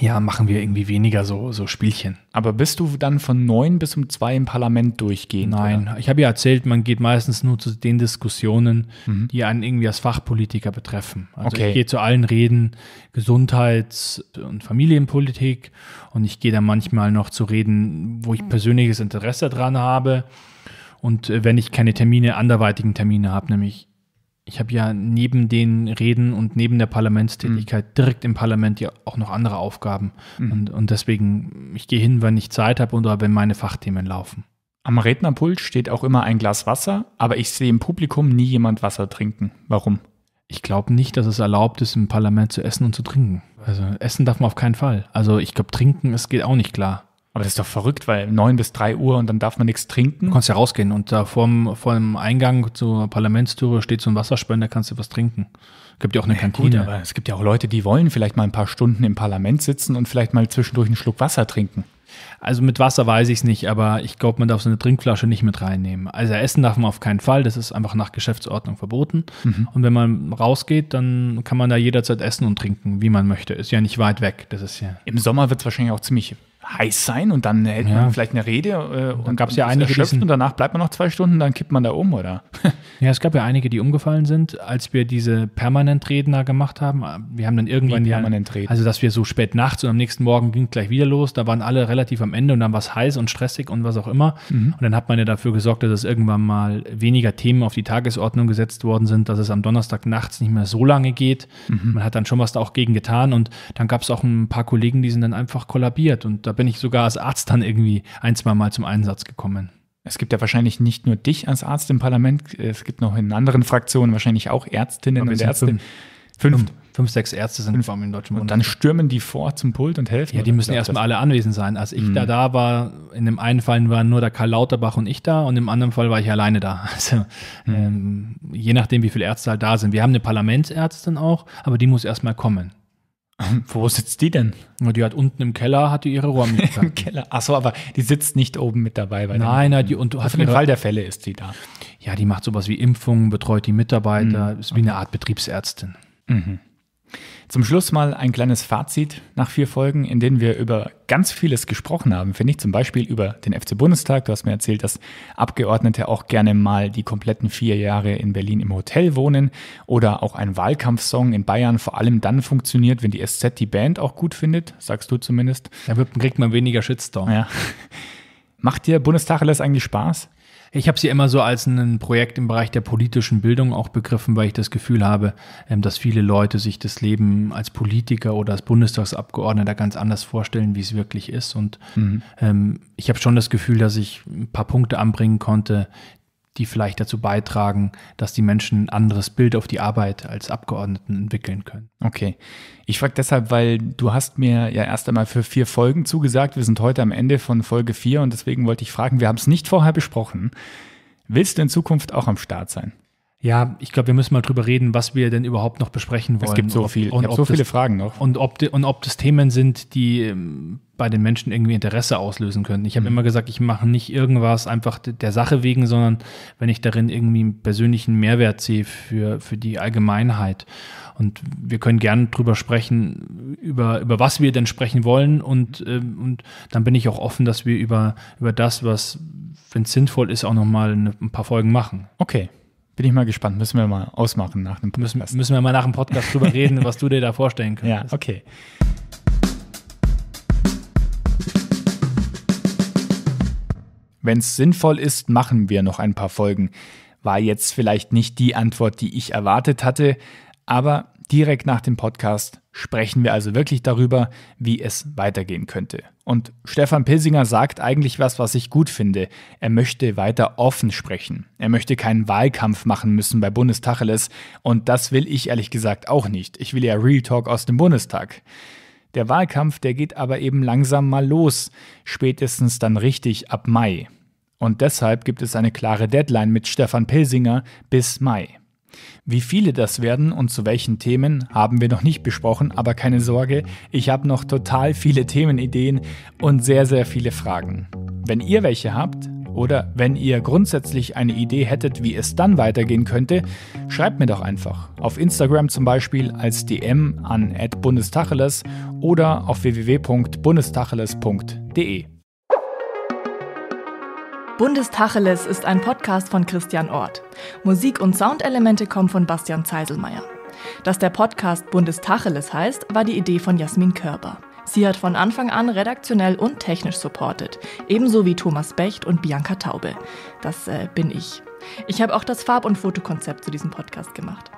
ja, machen wir irgendwie weniger so, so Spielchen. Aber bist du dann von neun bis um zwei im Parlament durchgehen? Nein, oder? ich habe ja erzählt, man geht meistens nur zu den Diskussionen, mhm. die einen irgendwie als Fachpolitiker betreffen. Also okay. ich gehe zu allen Reden Gesundheits- und Familienpolitik und ich gehe dann manchmal noch zu Reden, wo ich persönliches Interesse dran habe. Und äh, wenn ich keine Termine, anderweitigen Termine habe, nämlich ich habe ja neben den Reden und neben der Parlamentstätigkeit mhm. direkt im Parlament ja auch noch andere Aufgaben. Mhm. Und, und deswegen, ich gehe hin, wenn ich Zeit habe oder wenn meine Fachthemen laufen. Am Rednerpult steht auch immer ein Glas Wasser, aber ich sehe im Publikum nie jemand Wasser trinken. Warum? Ich glaube nicht, dass es erlaubt ist, im Parlament zu essen und zu trinken. Also essen darf man auf keinen Fall. Also ich glaube, trinken, es geht auch nicht klar. Aber das ist doch verrückt, weil neun bis drei Uhr und dann darf man nichts trinken. Du kannst ja rausgehen und da vorm, dem Eingang zur Parlamentstüre steht so ein Wasserspender, kannst du was trinken. Gibt ja auch eine ja, Kantine. Gut, aber es gibt ja auch Leute, die wollen vielleicht mal ein paar Stunden im Parlament sitzen und vielleicht mal zwischendurch einen Schluck Wasser trinken. Also mit Wasser weiß ich es nicht, aber ich glaube, man darf so eine Trinkflasche nicht mit reinnehmen. Also essen darf man auf keinen Fall, das ist einfach nach Geschäftsordnung verboten. Mhm. Und wenn man rausgeht, dann kann man da jederzeit essen und trinken, wie man möchte. Ist ja nicht weit weg. Das ist ja Im Sommer wird es wahrscheinlich auch ziemlich heiß sein und dann hält ja. man vielleicht eine Rede äh, und dann gab es ja einige erschöpft und danach bleibt man noch zwei Stunden, dann kippt man da um, oder? ja, es gab ja einige, die umgefallen sind, als wir diese Permanentredner gemacht haben. Wir haben dann irgendwann ja, also dass wir so spät nachts und am nächsten Morgen ging gleich wieder los. Da waren alle relativ am Ende und dann war es heiß und stressig und was auch immer. Mhm. Und dann hat man ja dafür gesorgt, dass es irgendwann mal weniger Themen auf die Tagesordnung gesetzt worden sind, dass es am Donnerstag nachts nicht mehr so lange geht. Mhm. Man hat dann schon was da auch gegen getan und dann gab es auch ein paar Kollegen, die sind dann einfach kollabiert und da bin bin ich sogar als Arzt dann irgendwie ein, zwei Mal zum Einsatz gekommen. Es gibt ja wahrscheinlich nicht nur dich als Arzt im Parlament, es gibt noch in anderen Fraktionen wahrscheinlich auch Ärztinnen und Ärzte. Fünf. Fünf. fünf. fünf, sechs Ärzte sind vor allem im Deutschen Bund. Und dann stürmen die vor zum Pult und helfen. Ja, die müssen erstmal alle anwesend sein. Als ich mhm. da hm. da war, in dem einen Fall waren nur der Karl Lauterbach und ich da und im anderen Fall war ich alleine da. Also mhm. ähm, je nachdem, wie viele Ärzte halt da sind. Wir haben eine Parlamentsärztin auch, aber die muss erstmal kommen. Wo sitzt die denn? Die hat unten im Keller hat die ihre Räumlichkeit. Im Keller. Achso, aber die sitzt nicht oben mit dabei. Weil nein, nein, die und hat den Fall der Fälle ist sie da. Ja, die macht sowas wie Impfungen, betreut die Mitarbeiter, mhm. ist wie eine Art Betriebsärztin. Mhm. Zum Schluss mal ein kleines Fazit nach vier Folgen, in denen wir über ganz vieles gesprochen haben, finde ich. Zum Beispiel über den FC Bundestag. Du hast mir erzählt, dass Abgeordnete auch gerne mal die kompletten vier Jahre in Berlin im Hotel wohnen oder auch ein Wahlkampfsong in Bayern vor allem dann funktioniert, wenn die SZ die Band auch gut findet, sagst du zumindest. Da kriegt man weniger Shitstorm. Ja. Macht dir Bundestag alles eigentlich Spaß? Ich habe sie immer so als ein Projekt im Bereich der politischen Bildung auch begriffen, weil ich das Gefühl habe, ähm, dass viele Leute sich das Leben als Politiker oder als Bundestagsabgeordneter ganz anders vorstellen, wie es wirklich ist. Und mhm. Ähm, ich habe schon das Gefühl, dass ich ein paar Punkte anbringen konnte, die vielleicht dazu beitragen, dass die Menschen ein anderes Bild auf die Arbeit als Abgeordneten entwickeln können. Okay. Ich frage deshalb, weil du hast mir ja erst einmal für vier Folgen zugesagt. Wir sind heute am Ende von Folge vier und deswegen wollte ich fragen, wir haben es nicht vorher besprochen. Willst du in Zukunft auch am Start sein? Ja, ich glaube, wir müssen mal drüber reden, was wir denn überhaupt noch besprechen wollen. Es gibt so ob, viel, und so viele Fragen noch. Und ob, und ob das Themen sind, die ähm, bei den Menschen irgendwie Interesse auslösen können. Ich habe mhm. immer gesagt, ich mache nicht irgendwas einfach der Sache wegen, sondern wenn ich darin irgendwie einen persönlichen Mehrwert sehe für, für die Allgemeinheit. Und wir können gerne drüber sprechen, über, über was wir denn sprechen wollen. Und, ähm, und dann bin ich auch offen, dass wir über, über das, was, wenn es sinnvoll ist, auch nochmal ne, ein paar Folgen machen. Okay. Bin ich mal gespannt. Müssen wir mal ausmachen nach dem Podcast. Müssen, müssen wir mal nach dem Podcast drüber reden, was du dir da vorstellen könntest. Ja, okay. Wenn es sinnvoll ist, machen wir noch ein paar Folgen. War jetzt vielleicht nicht die Antwort, die ich erwartet hatte, aber direkt nach dem Podcast sprechen wir also wirklich darüber, wie es weitergehen könnte. Und Stefan Pilsinger sagt eigentlich was, was ich gut finde. Er möchte weiter offen sprechen. Er möchte keinen Wahlkampf machen müssen bei Bundestacheles. Und das will ich ehrlich gesagt auch nicht. Ich will ja Real Talk aus dem Bundestag. Der Wahlkampf, der geht aber eben langsam mal los. Spätestens dann richtig ab Mai. Und deshalb gibt es eine klare Deadline mit Stefan Pilsinger bis Mai. Wie viele das werden und zu welchen Themen haben wir noch nicht besprochen, aber keine Sorge, ich habe noch total viele Themenideen und sehr, sehr viele Fragen. Wenn ihr welche habt, oder wenn ihr grundsätzlich eine Idee hättet, wie es dann weitergehen könnte, schreibt mir doch einfach. Auf Instagram zum Beispiel als DM an bundestacheles oder auf www.bundestacheles.de. Bundestacheles ist ein Podcast von Christian Ort. Musik und Soundelemente kommen von Bastian Zeiselmeier. Dass der Podcast Bundestacheles heißt, war die Idee von Jasmin Körber. Sie hat von Anfang an redaktionell und technisch supportet, ebenso wie Thomas Becht und Bianca Taube. Das äh, bin ich. Ich habe auch das Farb- und Fotokonzept zu diesem Podcast gemacht.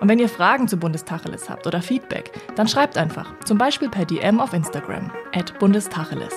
Und wenn ihr Fragen zu Bundestacheles habt oder Feedback, dann schreibt einfach, zum Beispiel per DM auf Instagram, at Bundestacheles.